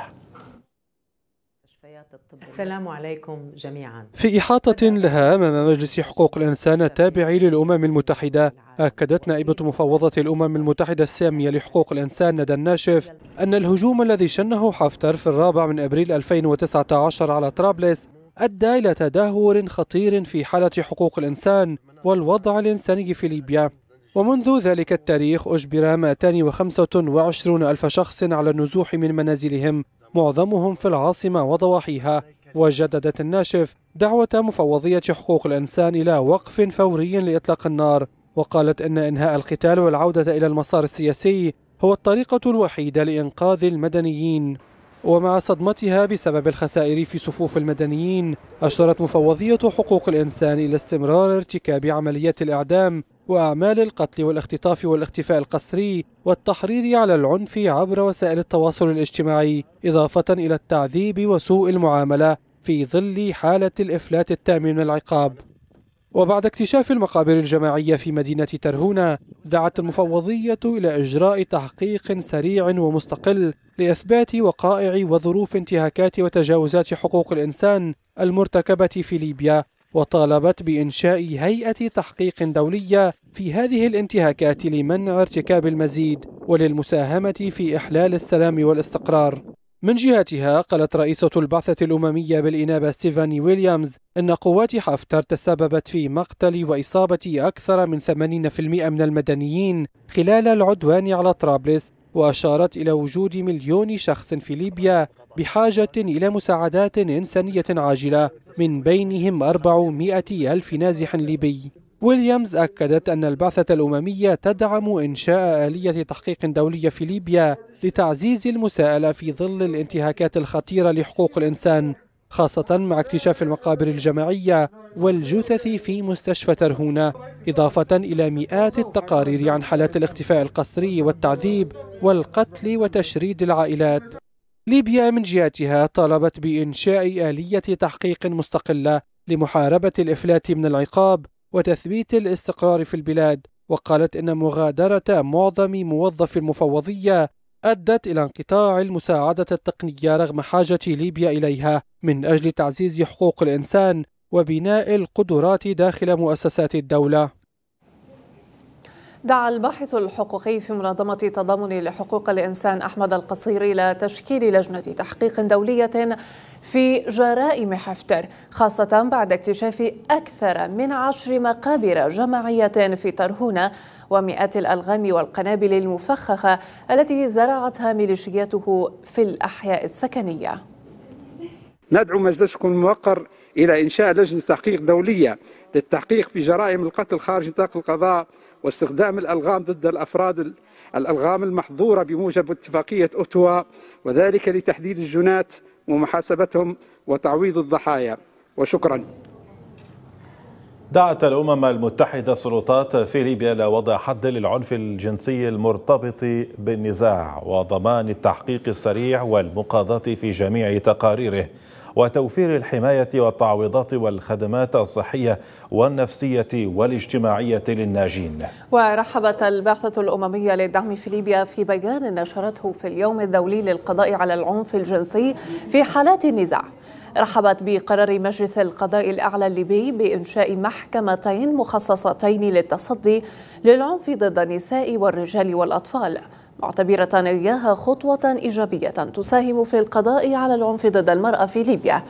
السلام عليكم جميعا في إحاطة لها أمام مجلس حقوق الإنسان التابع للأمم المتحدة أكدت نائبة مفوضة الأمم المتحدة السامية لحقوق الإنسان ندى الناشف أن الهجوم الذي شنه حفتر في الرابع من أبريل 2019 على طرابلس أدى إلى تدهور خطير في حالة حقوق الإنسان والوضع الإنساني في ليبيا ومنذ ذلك التاريخ أجبر 225 ألف شخص على النزوح من منازلهم معظمهم في العاصمة وضواحيها وجددت الناشف دعوة مفوضية حقوق الإنسان إلى وقف فوري لإطلاق النار وقالت أن إنهاء القتال والعودة إلى المسار السياسي هو الطريقة الوحيدة لإنقاذ المدنيين ومع صدمتها بسبب الخسائر في صفوف المدنيين أشارت مفوضية حقوق الإنسان إلى استمرار ارتكاب عمليات الإعدام وأعمال القتل والاختطاف والاختفاء القسري والتحريض على العنف عبر وسائل التواصل الاجتماعي إضافة إلى التعذيب وسوء المعاملة في ظل حالة الإفلات التام من العقاب وبعد اكتشاف المقابر الجماعية في مدينة ترهونة دعت المفوضية إلى إجراء تحقيق سريع ومستقل لإثبات وقائع وظروف انتهاكات وتجاوزات حقوق الإنسان المرتكبة في ليبيا وطالبت بإنشاء هيئة تحقيق دولية في هذه الانتهاكات لمنع ارتكاب المزيد وللمساهمة في إحلال السلام والاستقرار. من جهتها قالت رئيسة البعثة الأممية بالإنابة ستيفاني ويليامز أن قوات حفتر تسببت في مقتل وإصابة أكثر من 80% من المدنيين خلال العدوان على طرابلس وأشارت إلى وجود مليون شخص في ليبيا بحاجة إلى مساعدات إنسانية عاجلة من بينهم 400 ألف نازح ليبي ويليامز أكدت أن البعثة الأممية تدعم إنشاء آلية تحقيق دولية في ليبيا لتعزيز المساءلة في ظل الانتهاكات الخطيرة لحقوق الإنسان خاصة مع اكتشاف المقابر الجماعية والجثث في مستشفى ترهونة إضافة إلى مئات التقارير عن حالات الاختفاء القسري والتعذيب والقتل وتشريد العائلات ليبيا من جهتها طالبت بإنشاء آلية تحقيق مستقلة لمحاربة الإفلات من العقاب وتثبيت الاستقرار في البلاد وقالت إن مغادرة معظم موظف المفوضية أدت إلى انقطاع المساعدة التقنية رغم حاجة ليبيا إليها من أجل تعزيز حقوق الإنسان وبناء القدرات داخل مؤسسات الدولة. دعا الباحث الحقوقي في منظمة تضامن لحقوق الإنسان أحمد القصير إلى تشكيل لجنة تحقيق دولية في جرائم حفتر خاصة بعد اكتشاف أكثر من عشر مقابر جماعية في ترهونة ومئات الألغام والقنابل المفخخة التي زرعتها ميليشياته في الأحياء السكنية ندعو مجلسكم الموقر إلى إنشاء لجنة تحقيق دولية للتحقيق في جرائم القتل خارج نطاق القضاء واستخدام الألغام ضد الأفراد الألغام المحظورة بموجب اتفاقية أوتوا وذلك لتحديد الجنات ومحاسبتهم وتعويض الضحايا وشكرا دعت الأمم المتحدة سلطات في ليبيا لوضع حد للعنف الجنسي المرتبط بالنزاع وضمان التحقيق السريع والمقاضاة في جميع تقاريره وتوفير الحماية والتعويضات والخدمات الصحية والنفسية والاجتماعية للناجين ورحبت البعثة الأممية للدعم في ليبيا في بيان نشرته في اليوم الدولي للقضاء على العنف الجنسي في حالات النزاع رحبت بقرار مجلس القضاء الأعلى الليبي بإنشاء محكمتين مخصصتين للتصدي للعنف ضد النساء والرجال والأطفال معتبرة إياها خطوة إيجابية تساهم في القضاء على العنف ضد المرأة في ليبيا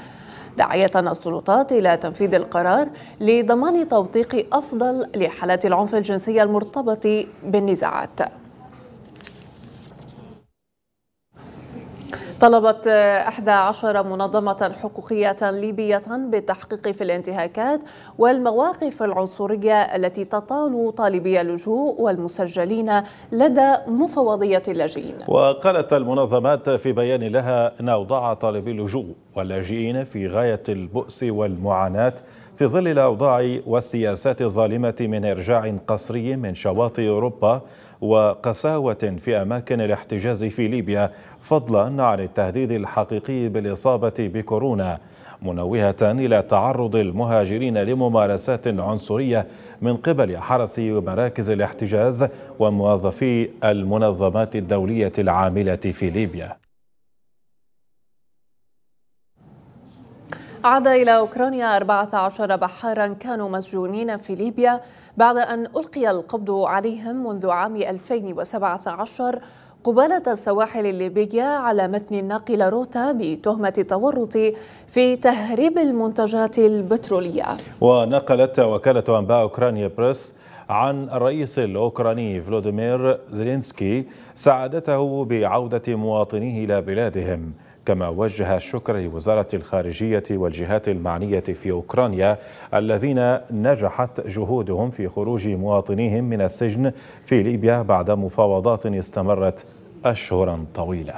داعية السلطات إلى تنفيذ القرار لضمان توثيق أفضل لحالات العنف الجنسي المرتبط بالنزاعات طلبت 11 منظمة حقوقية ليبية بالتحقيق في الانتهاكات والمواقف العنصرية التي تطال طالبي اللجوء والمسجلين لدى مفوضية اللاجئين وقالت المنظمات في بيان لها أن أوضاع طالبي اللجوء واللاجئين في غاية البؤس والمعاناة في ظل الأوضاع والسياسات الظالمة من إرجاع قسري من شواطئ أوروبا وقساوة في أماكن الاحتجاز في ليبيا فضلا عن التهديد الحقيقي بالإصابة بكورونا منوهة إلى تعرض المهاجرين لممارسات عنصرية من قبل حرس مراكز الاحتجاز وموظفي المنظمات الدولية العاملة في ليبيا عاد إلى أوكرانيا 14 بحارا كانوا مسجونين في ليبيا بعد أن ألقي القبض عليهم منذ عام 2017 قبالة السواحل الليبية على متن الناقلة روتا بتهمة التورط في تهريب المنتجات البترولية ونقلت وكالة أنباء أوكرانيا بريس عن الرئيس الأوكراني فلوديمير زيلينسكي سعادته بعودة مواطنيه إلى بلادهم كما وجه الشكر لوزارة الخارجية والجهات المعنية في أوكرانيا الذين نجحت جهودهم في خروج مواطنيهم من السجن في ليبيا بعد مفاوضات استمرت أشهرا طويلة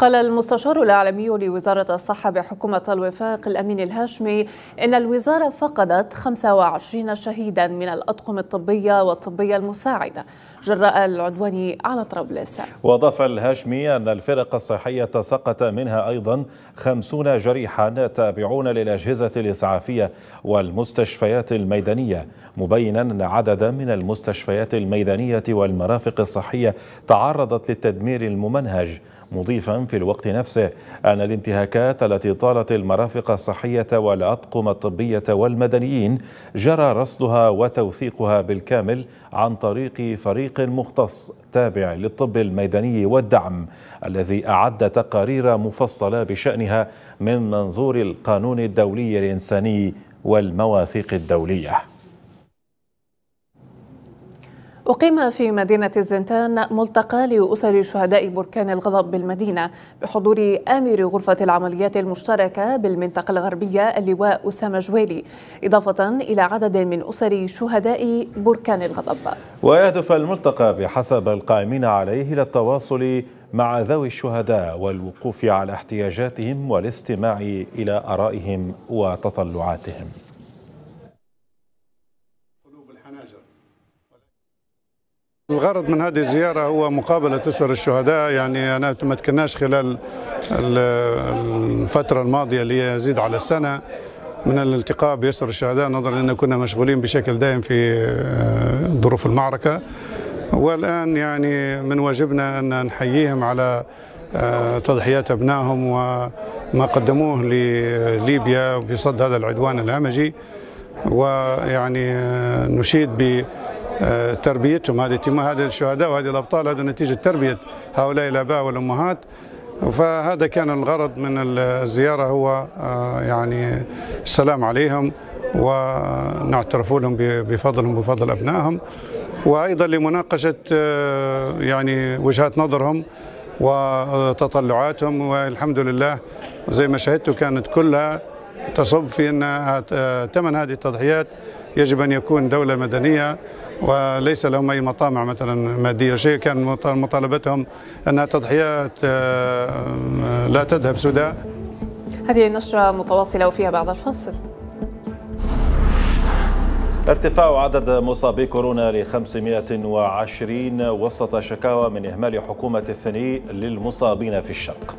قال المستشار الإعلامي لوزارة الصحة بحكومة الوفاق الأمين الهاشمي إن الوزارة فقدت 25 شهيدا من الأطقم الطبية والطبية المساعدة جراء العدوان على طرابلس وأضاف الهاشمي أن الفرق الصحية سقط منها أيضا 50 جريحا تابعون للأجهزة الإسعافية والمستشفيات الميدانية مبينا أن عددا من المستشفيات الميدانية والمرافق الصحية تعرضت للتدمير الممنهج مضيفا في الوقت نفسه أن الانتهاكات التي طالت المرافق الصحية والأطقم الطبية والمدنيين جرى رصدها وتوثيقها بالكامل عن طريق فريق مختص تابع للطب الميداني والدعم الذي أعد تقارير مفصلة بشأنها من منظور القانون الدولي الإنساني والمواثيق الدوليه أقيم في مدينة الزنتان ملتقى لأسر شهداء بركان الغضب بالمدينة بحضور آمر غرفة العمليات المشتركة بالمنطقة الغربية اللواء أسامة جويلي إضافة إلى عدد من أسر شهداء بركان الغضب ويهدف الملتقى بحسب القائمين عليه إلى التواصل مع ذوي الشهداء والوقوف على احتياجاتهم والاستماع إلى آرائهم وتطلعاتهم الغرض من هذه الزيارة هو مقابلة أسر الشهداء يعني أنا ما تكناش خلال الفترة الماضية اللي يزيد على السنة من الالتقاء بأسر الشهداء نظرا أن كنا مشغولين بشكل دائم في آه، ظروف المعركة والآن يعني من واجبنا أن نحييهم على آه، تضحيات أبنائهم وما قدموه لليبيا في صد هذا العدوان الهمجي ويعني آه، نشيد ب تربيتهم هذه انتماء هذه الشهداء وهذه الابطال هذا نتيجه تربيه هؤلاء الاباء والامهات فهذا كان الغرض من الزياره هو آه، يعني السلام عليهم ونعترف لهم بفضلهم وبفضل ابنائهم وايضا لمناقشه آه، يعني وجهات نظرهم وتطلعاتهم والحمد لله زي ما شاهدتوا كانت كلها تصب في ان ثمن آه، هذه التضحيات يجب ان يكون دوله مدنيه وليس لهم أي مطامع مثلا مادية شيء كان مطالبتهم أنها تضحيات آه، آه، لا تذهب سدى هذه النشرة متواصلة وفيها بعد الفاصل ارتفاع عدد مصابي كورونا ل 520 وسط شكاوى من إهمال حكومة الثني للمصابين في الشرق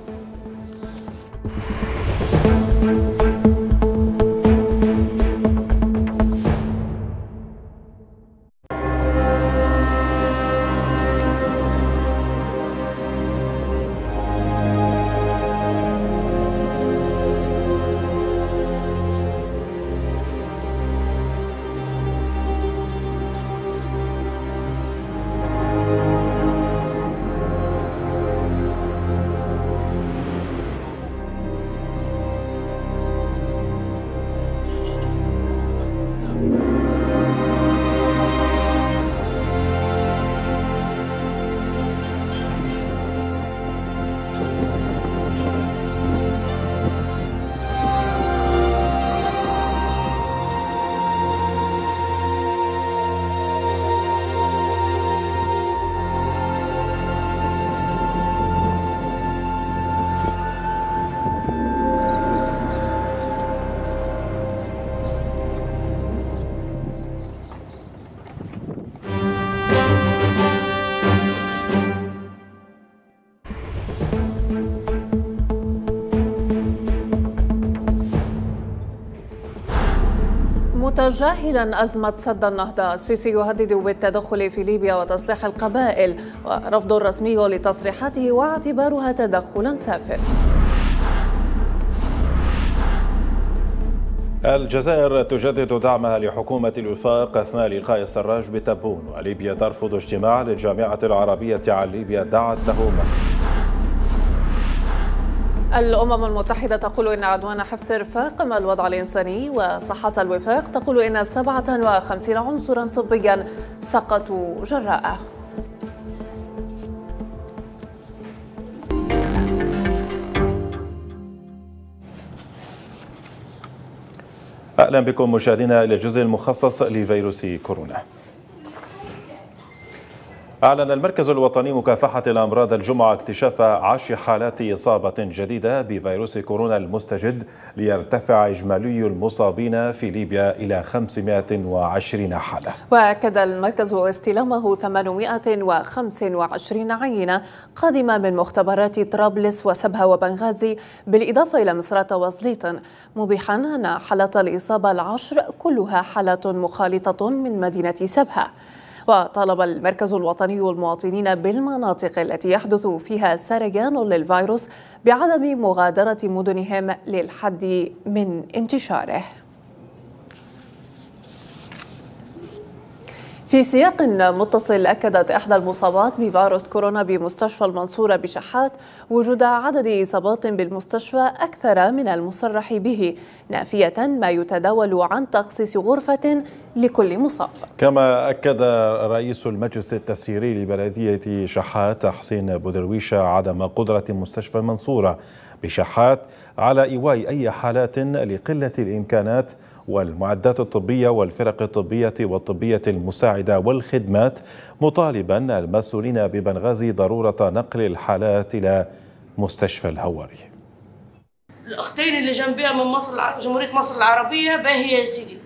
متجاهلا أزمة سد النهضة السيسي يهدد بالتدخل في ليبيا وتصليح القبائل ورفض رسمي لتصريحاته واعتبارها تدخلا سافر الجزائر تجدد دعمها لحكومة الوفاق أثناء لقاء السراج بتبون وليبيا ترفض اجتماع للجامعة العربية عن ليبيا دعت له مصر الأمم المتحدة تقول إن عدوان حفتر فاقم الوضع الإنساني وصحة الوفاق تقول إن 57 عنصرا طبيا سقطوا جراءه أهلا بكم مشاهدينا إلى الجزء المخصص لفيروس كورونا أعلن المركز الوطني مكافحة الأمراض الجمعة اكتشاف عشر حالات إصابة جديدة بفيروس كورونا المستجد ليرتفع إجمالي المصابين في ليبيا إلى 520 حالة وأكد المركز استلامه 825 عينة قادمة من مختبرات طرابلس وسبها وبنغازي بالإضافة إلى مصرات وزليطن موضحا أن حالات الإصابة العشر كلها حالات مخالطة من مدينة سبها وطالب المركز الوطني المواطنين بالمناطق التي يحدث فيها سريان للفيروس بعدم مغادرة مدنهم للحد من انتشاره في سياق متصل أكدت إحدى المصابات بفيروس كورونا بمستشفى المنصورة بشحات وجود عدد إصابات بالمستشفى أكثر من المصرح به نافية ما يتداول عن تخصيص غرفة لكل مصاب كما أكد رئيس المجلس التسييري لبلدية شحات حسين بودرويشة عدم قدرة مستشفى المنصورة بشحات على إيواء أي حالات لقلة الإمكانات والمعدات الطبية والفرق الطبية والطبية المساعدة والخدمات مطالبا المسؤولين ببنغازي ضرورة نقل الحالات إلى مستشفى الهوري الاختين اللي جنبيها من مصر جمهوريه مصر العربيه باهي يا سيدي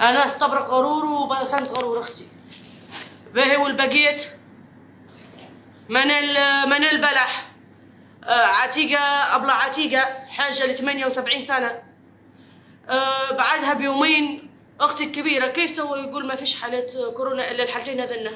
انا استبرق قرور وبسنت قرور اختي باهي والبقيت منال منال بلح آه، عتيقه ابله عتيقه حاجه ل 78 سنه أه، بعدها بيومين اختي الكبيره كيف تو يقول ما فيش حالات كورونا الا الحالتين هذنا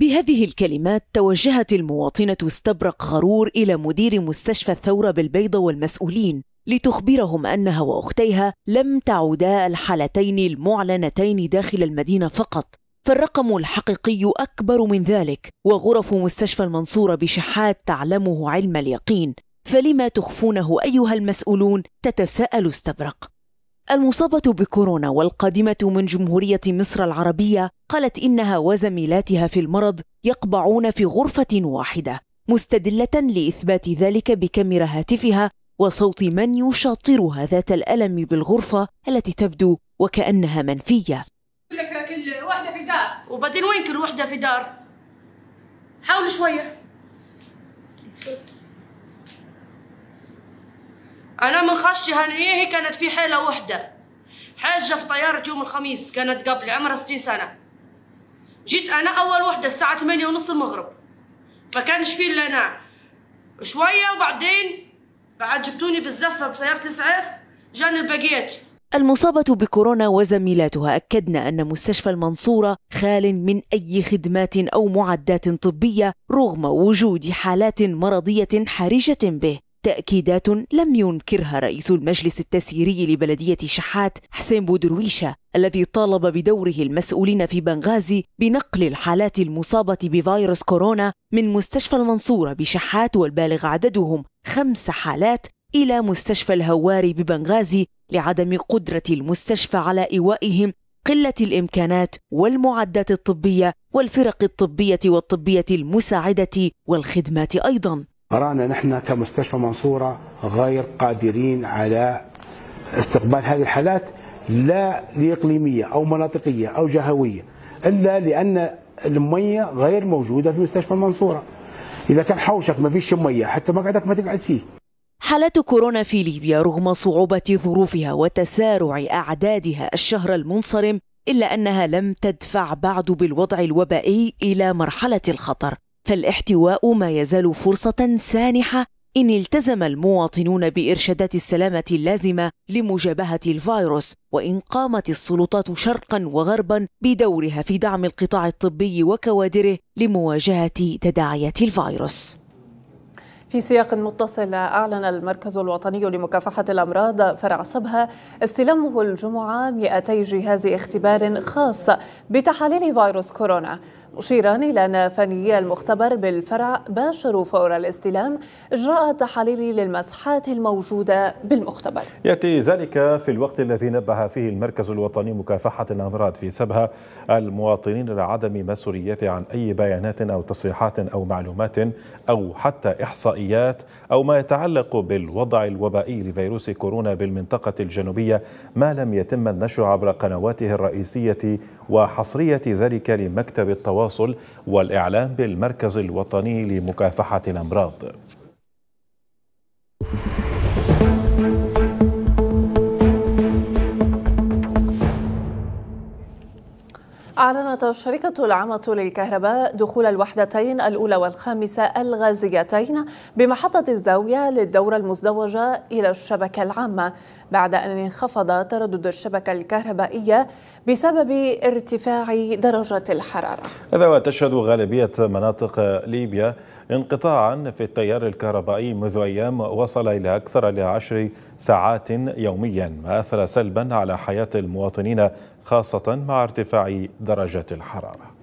بهذه الكلمات توجهت المواطنة استبرق غرور إلى مدير مستشفى الثورة بالبيضة والمسؤولين لتخبرهم أنها وأختيها لم تعودا الحالتين المعلنتين داخل المدينة فقط فالرقم الحقيقي أكبر من ذلك وغرف مستشفى المنصورة بشحات تعلمه علم اليقين فلما تخفونه أيها المسؤولون تتساءل استبرق المصابة بكورونا والقادمة من جمهورية مصر العربية قالت إنها وزميلاتها في المرض يقبعون في غرفة واحدة مستدلة لإثبات ذلك بكاميرا هاتفها وصوت من يشاطرها ذات الألم بالغرفة التي تبدو وكأنها منفية لك كل وحدة في دار وبعدين وين كل وحدة في دار حاول شوية انا من خشي هي كانت في حالة وحده حاجه في طياره يوم الخميس كانت قبل عمرها 60 سنه جيت انا اول وحده الساعه 8 ونص المغرب ما كانش في الا انا شويه وبعدين بعد جبتوني بالزفه بسياره الاسعاف جاني الباقيات المصابة بكورونا وزميلاتها أكدنا أن مستشفى المنصورة خال من أي خدمات أو معدات طبية رغم وجود حالات مرضية حرجة به تأكيدات لم ينكرها رئيس المجلس التسييري لبلدية شحات حسين بودرويشة الذي طالب بدوره المسؤولين في بنغازي بنقل الحالات المصابة بفيروس كورونا من مستشفى المنصورة بشحات والبالغ عددهم خمس حالات إلى مستشفى الهواري ببنغازي لعدم قدرة المستشفى على إيوائهم قلة الإمكانات والمعدات الطبية والفرق الطبية والطبية المساعدة والخدمات أيضا رانا نحن كمستشفى منصورة غير قادرين على استقبال هذه الحالات لا لإقليمية أو مناطقية أو جهوية إلا لأن المية غير موجودة في مستشفى المنصورة إذا كان حوشك ما فيش مية حتى مقعدك ما تقعد فيه حالة كورونا في ليبيا رغم صعوبة ظروفها وتسارع أعدادها الشهر المنصرم إلا أنها لم تدفع بعد بالوضع الوبائي إلى مرحلة الخطر فالاحتواء ما يزال فرصة سانحة إن التزم المواطنون بإرشادات السلامة اللازمة لمجابهة الفيروس وإن قامت السلطات شرقا وغربا بدورها في دعم القطاع الطبي وكوادره لمواجهة تداعيات الفيروس في سياق متصل أعلن المركز الوطني لمكافحة الأمراض فرع سبها استلامه الجمعة 200 جهاز اختبار خاص بتحاليل فيروس كورونا مشيرا إلى أن فنيي المختبر بالفرع باشروا فور الاستلام إجراء تحاليل للمسحات الموجودة بالمختبر يأتي ذلك في الوقت الذي نبه فيه المركز الوطني مكافحة الأمراض في سبها المواطنين لعدم مسؤوليته عن أي بيانات أو تصريحات أو معلومات أو حتى إحصائيات أو ما يتعلق بالوضع الوبائي لفيروس كورونا بالمنطقة الجنوبية ما لم يتم النشر عبر قنواته الرئيسية وحصرية ذلك لمكتب التواصل والإعلام بالمركز الوطني لمكافحة الأمراض أعلنت الشركة العامة للكهرباء دخول الوحدتين الأولى والخامسة الغازيتين بمحطة الزاوية للدورة المزدوجة إلى الشبكة العامة بعد أن انخفض تردد الشبكة الكهربائية بسبب ارتفاع درجة الحرارة هذا وتشهد غالبية مناطق ليبيا انقطاعا في التيار الكهربائي منذ أيام وصل إلى أكثر من عشر ساعات يوميا ما أثر سلبا على حياة المواطنين خاصة مع ارتفاع درجات الحرارة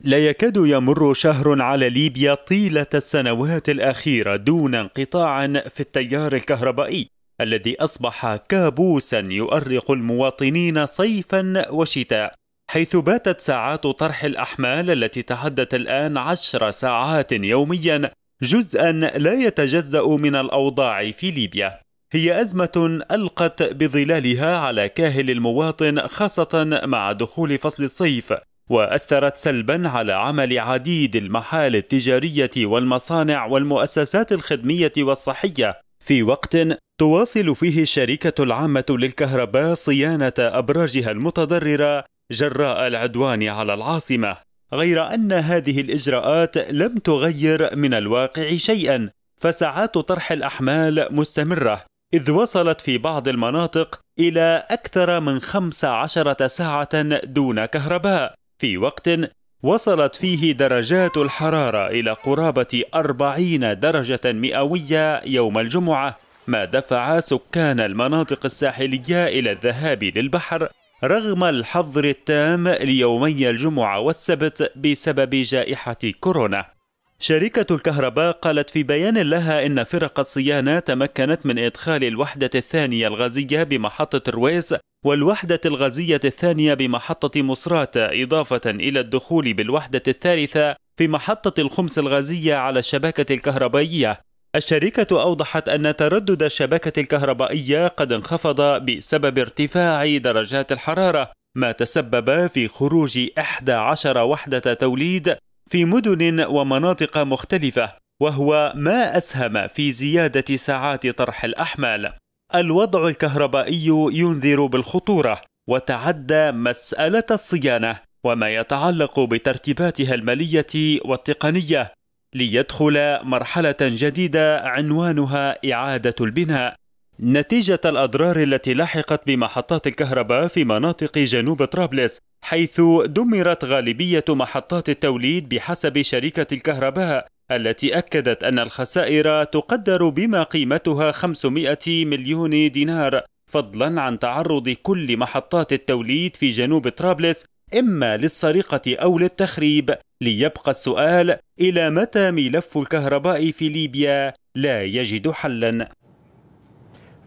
لا يكاد يمر شهر على ليبيا طيلة السنوات الأخيرة دون انقطاع في التيار الكهربائي الذي أصبح كابوسا يؤرق المواطنين صيفا وشتاء حيث باتت ساعات طرح الأحمال التي تحدث الآن عشر ساعات يوميا جزءا لا يتجزأ من الأوضاع في ليبيا هي أزمة ألقت بظلالها على كاهل المواطن خاصة مع دخول فصل الصيف وأثرت سلبا على عمل عديد المحال التجارية والمصانع والمؤسسات الخدمية والصحية في وقت تواصل فيه الشركة العامة للكهرباء صيانة أبراجها المتضررة جراء العدوان على العاصمة غير أن هذه الإجراءات لم تغير من الواقع شيئا فساعات طرح الأحمال مستمرة إذ وصلت في بعض المناطق إلى أكثر من 15 ساعة دون كهرباء في وقت وصلت فيه درجات الحرارة إلى قرابة 40 درجة مئوية يوم الجمعة ما دفع سكان المناطق الساحلية إلى الذهاب للبحر رغم الحظر التام ليومي الجمعة والسبت بسبب جائحة كورونا شركة الكهرباء قالت في بيان لها إن فرق الصيانة تمكنت من إدخال الوحدة الثانية الغازية بمحطة الرويز والوحدة الغازية الثانية بمحطة مصرات إضافة إلى الدخول بالوحدة الثالثة في محطة الخمس الغازية على الشبكة الكهربائية الشركة أوضحت أن تردد الشبكة الكهربائية قد انخفض بسبب ارتفاع درجات الحرارة ما تسبب في خروج 11 وحدة توليد في مدن ومناطق مختلفة وهو ما أسهم في زيادة ساعات طرح الأحمال الوضع الكهربائي ينذر بالخطورة وتعدى مسألة الصيانة وما يتعلق بترتيباتها المالية والتقنية ليدخل مرحلة جديدة عنوانها إعادة البناء نتيجة الأضرار التي لحقت بمحطات الكهرباء في مناطق جنوب طرابلس حيث دمرت غالبية محطات التوليد بحسب شركة الكهرباء التي أكدت أن الخسائر تقدر بما قيمتها 500 مليون دينار فضلا عن تعرض كل محطات التوليد في جنوب طرابلس إما للسرقة أو للتخريب ليبقى السؤال إلى متى ملف الكهرباء في ليبيا لا يجد حلا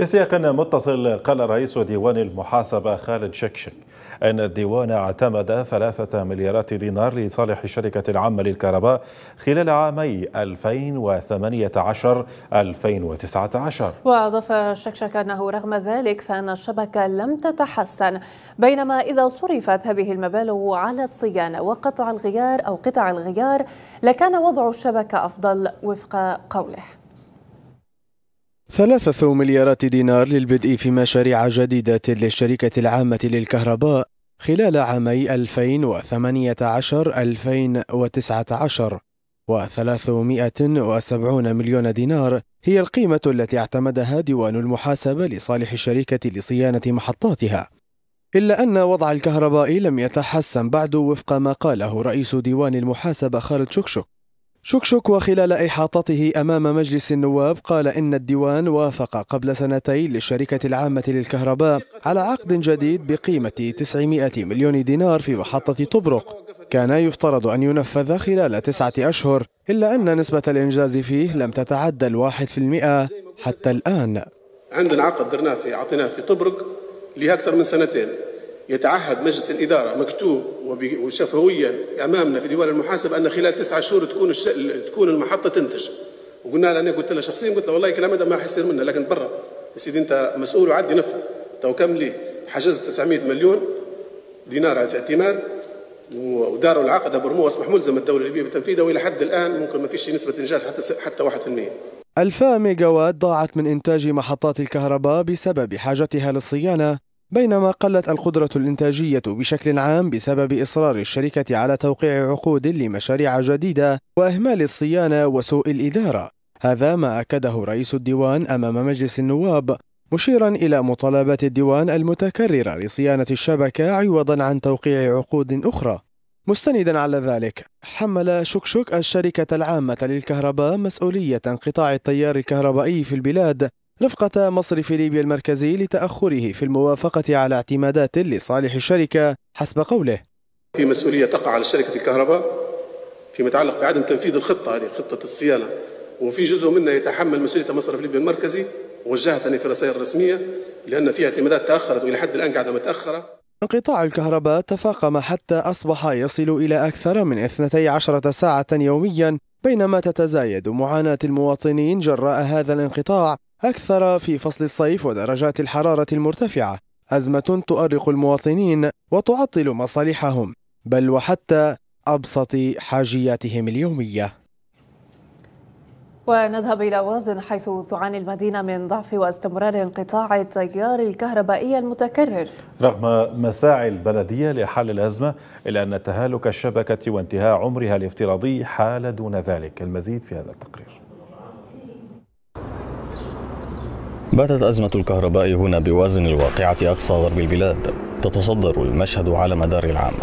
في سياق متصل قال رئيس ديوان المحاسبة خالد شكشك أن الديوان اعتمد ثلاثة مليارات دينار لصالح الشركة العامة للكهرباء خلال عامي 2018 2019 وأضاف شكشك أنه رغم ذلك فأن الشبكة لم تتحسن بينما إذا صرفت هذه المبالغ على الصيانة وقطع الغيار أو قطع الغيار لكان وضع الشبكة أفضل وفق قوله ثلاثة مليارات دينار للبدء في مشاريع جديدة للشركة العامة للكهرباء خلال عامي 2018-2019 و370 مليون دينار هي القيمة التي اعتمدها ديوان المحاسبة لصالح الشركة لصيانة محطاتها إلا أن وضع الكهرباء لم يتحسن بعد وفق ما قاله رئيس ديوان المحاسبة خالد شكشك شكشك وخلال إحاطته أمام مجلس النواب قال إن الديوان وافق قبل سنتين للشركة العامة للكهرباء على عقد جديد بقيمة 900 مليون دينار في محطة طبرق كان يفترض أن ينفذ خلال تسعة أشهر إلا أن نسبة الإنجاز فيه لم تتعدى الواحد في المئة حتى الآن عندنا عقد درناه في عطيناه في طبرق لأكثر من سنتين يتعهد مجلس الإدارة مكتوب وشفويا أمامنا في ديوان المحاسب أن خلال تسعة شهور تكون الش... تكون المحطة تنتج وقلنا له أنا قلت له شخصيا قلت له والله الكلام هذا ما حيصير منا لكن برا يا سيدي أنت مسؤول وعدي نفذ تو كم لي حجزت 900 مليون دينار على الائتمان وداروا العقد أصبح ملزم الدولة الليبية بتنفيذه وإلى حد الآن ممكن ما فيش نسبة إنجاز حتى حتى 1% ألفا ميجاوات ضاعت من إنتاج محطات الكهرباء بسبب حاجتها للصيانة بينما قلت القدرة الإنتاجية بشكل عام بسبب إصرار الشركة على توقيع عقود لمشاريع جديدة وإهمال الصيانة وسوء الإدارة هذا ما أكده رئيس الديوان أمام مجلس النواب مشيرا إلى مطالبات الديوان المتكررة لصيانة الشبكة عوضا عن توقيع عقود أخرى مستندا على ذلك حمل شكشك الشركة العامة للكهرباء مسؤولية انقطاع التيار الكهربائي في البلاد رفقة مصرف ليبيا المركزي لتأخره في الموافقة على اعتمادات لصالح الشركة حسب قوله في مسؤولية تقع على شركة الكهرباء فيما يتعلق بعدم تنفيذ الخطة هذه خطة الصيانة وفي جزء منها يتحمل مسؤولية مصرف ليبيا المركزي وجهت في رسائل رسمية لأن فيها اعتمادات تأخرت وإلى حد الآن قاعدة متأخرة انقطاع الكهرباء تفاقم حتى أصبح يصل إلى أكثر من 12 ساعة يوميا بينما تتزايد معاناة المواطنين جراء هذا الانقطاع أكثر في فصل الصيف ودرجات الحرارة المرتفعة أزمة تؤرق المواطنين وتعطل مصالحهم بل وحتى أبسط حاجياتهم اليومية ونذهب إلى وازن حيث تعاني المدينة من ضعف واستمرار انقطاع التيار الكهربائي المتكرر رغم مساعي البلدية لحل الأزمة إلا أن تهالك الشبكة وانتهاء عمرها الافتراضي حال دون ذلك المزيد في هذا التقرير باتت أزمة الكهرباء هنا بوازن الواقعة أقصى غرب البلاد تتصدر المشهد على مدار العام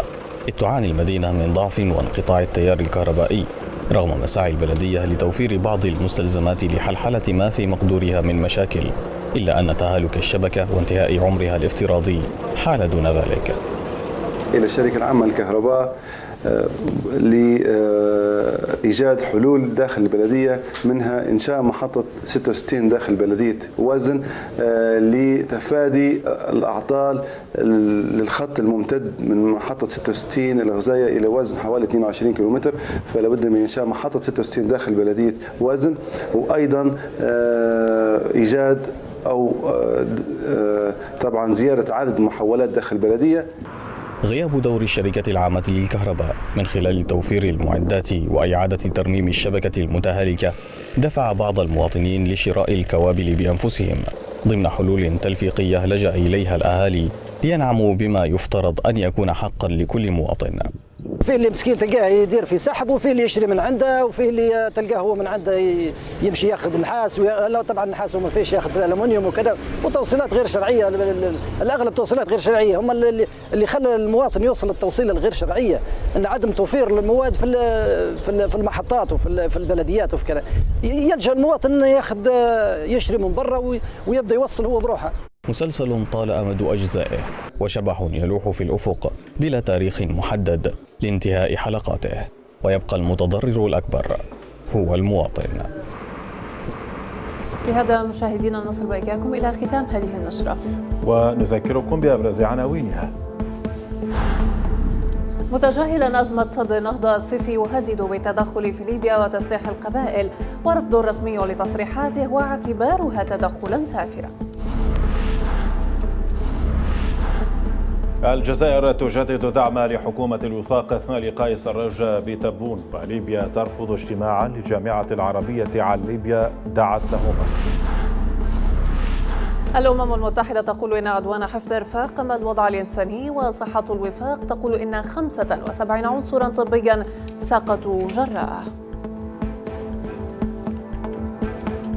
إذ تعاني المدينة من ضعف وانقطاع التيار الكهربائي رغم مساعي البلدية لتوفير بعض المستلزمات لحلحلة ما في مقدورها من مشاكل إلا أن تهالك الشبكة وانتهاء عمرها الافتراضي حال دون ذلك إلى الشركة العامة للكهرباء لإيجاد حلول داخل البلدية منها إنشاء محطة 66 داخل بلدية وزن آه، لتفادي الأعطال للخط الممتد من محطة 66 الغزاية إلى وزن حوالي 22 كيلومتر فلا بد من إنشاء محطة 66 داخل بلدية وزن وأيضا آه، إيجاد أو آه، طبعا زيارة عدد محولات داخل البلدية غياب دور الشركة العامة للكهرباء من خلال توفير المعدات وإعادة ترميم الشبكة المتهالكة دفع بعض المواطنين لشراء الكوابل بأنفسهم ضمن حلول تلفيقية لجأ إليها الأهالي لينعموا بما يفترض أن يكون حقا لكل مواطن فيه اللي مسكين تلقاه يدير في سحب وفيه اللي يشري من عنده وفيه اللي تلقاه هو من عنده يمشي ياخذ نحاس لا طبعا النحاس وما فيش ياخذ الالومنيوم وكذا وتوصيلات غير شرعيه الاغلب توصيلات غير شرعيه هم اللي اللي خلى المواطن يوصل للتوصيله الغير شرعيه ان عدم توفير المواد في في المحطات وفي البلديات وفي كذا يلجا المواطن ياخذ يشري من برا ويبدا يوصل هو بروحه مسلسل طال أمد أجزائه وشبح يلوح في الأفق بلا تاريخ محدد لانتهاء حلقاته ويبقى المتضرر الأكبر هو المواطن بهذا مشاهدينا نصل وإياكم إلى ختام هذه النشرة ونذكركم بأبرز عناوينها متجاهلا أزمة صد النهضة السيسي يهدد بالتدخل في ليبيا وتسليح القبائل ورفض رسمي لتصريحاته واعتبارها تدخلا سافرا الجزائر تجدد دعم لحكومة الوفاق أثناء لقاء سراج بتبون وليبيا ترفض اجتماعا للجامعة العربية عن ليبيا دعت له مصر الأمم المتحدة تقول إن عدوان حفظ فاقم ما الوضع الإنساني وصحة الوفاق تقول إن 75 عنصرا طبيا سقطوا جراءه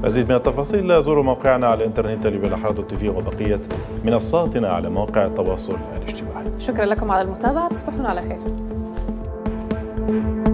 مزيد من التفاصيل زوروا موقعنا على الانترنت لبلاحرات التي وبقية منصاتنا على مواقع التواصل الاجتماعي شكرا لكم على المتابعة تصبحون على خير Thank you.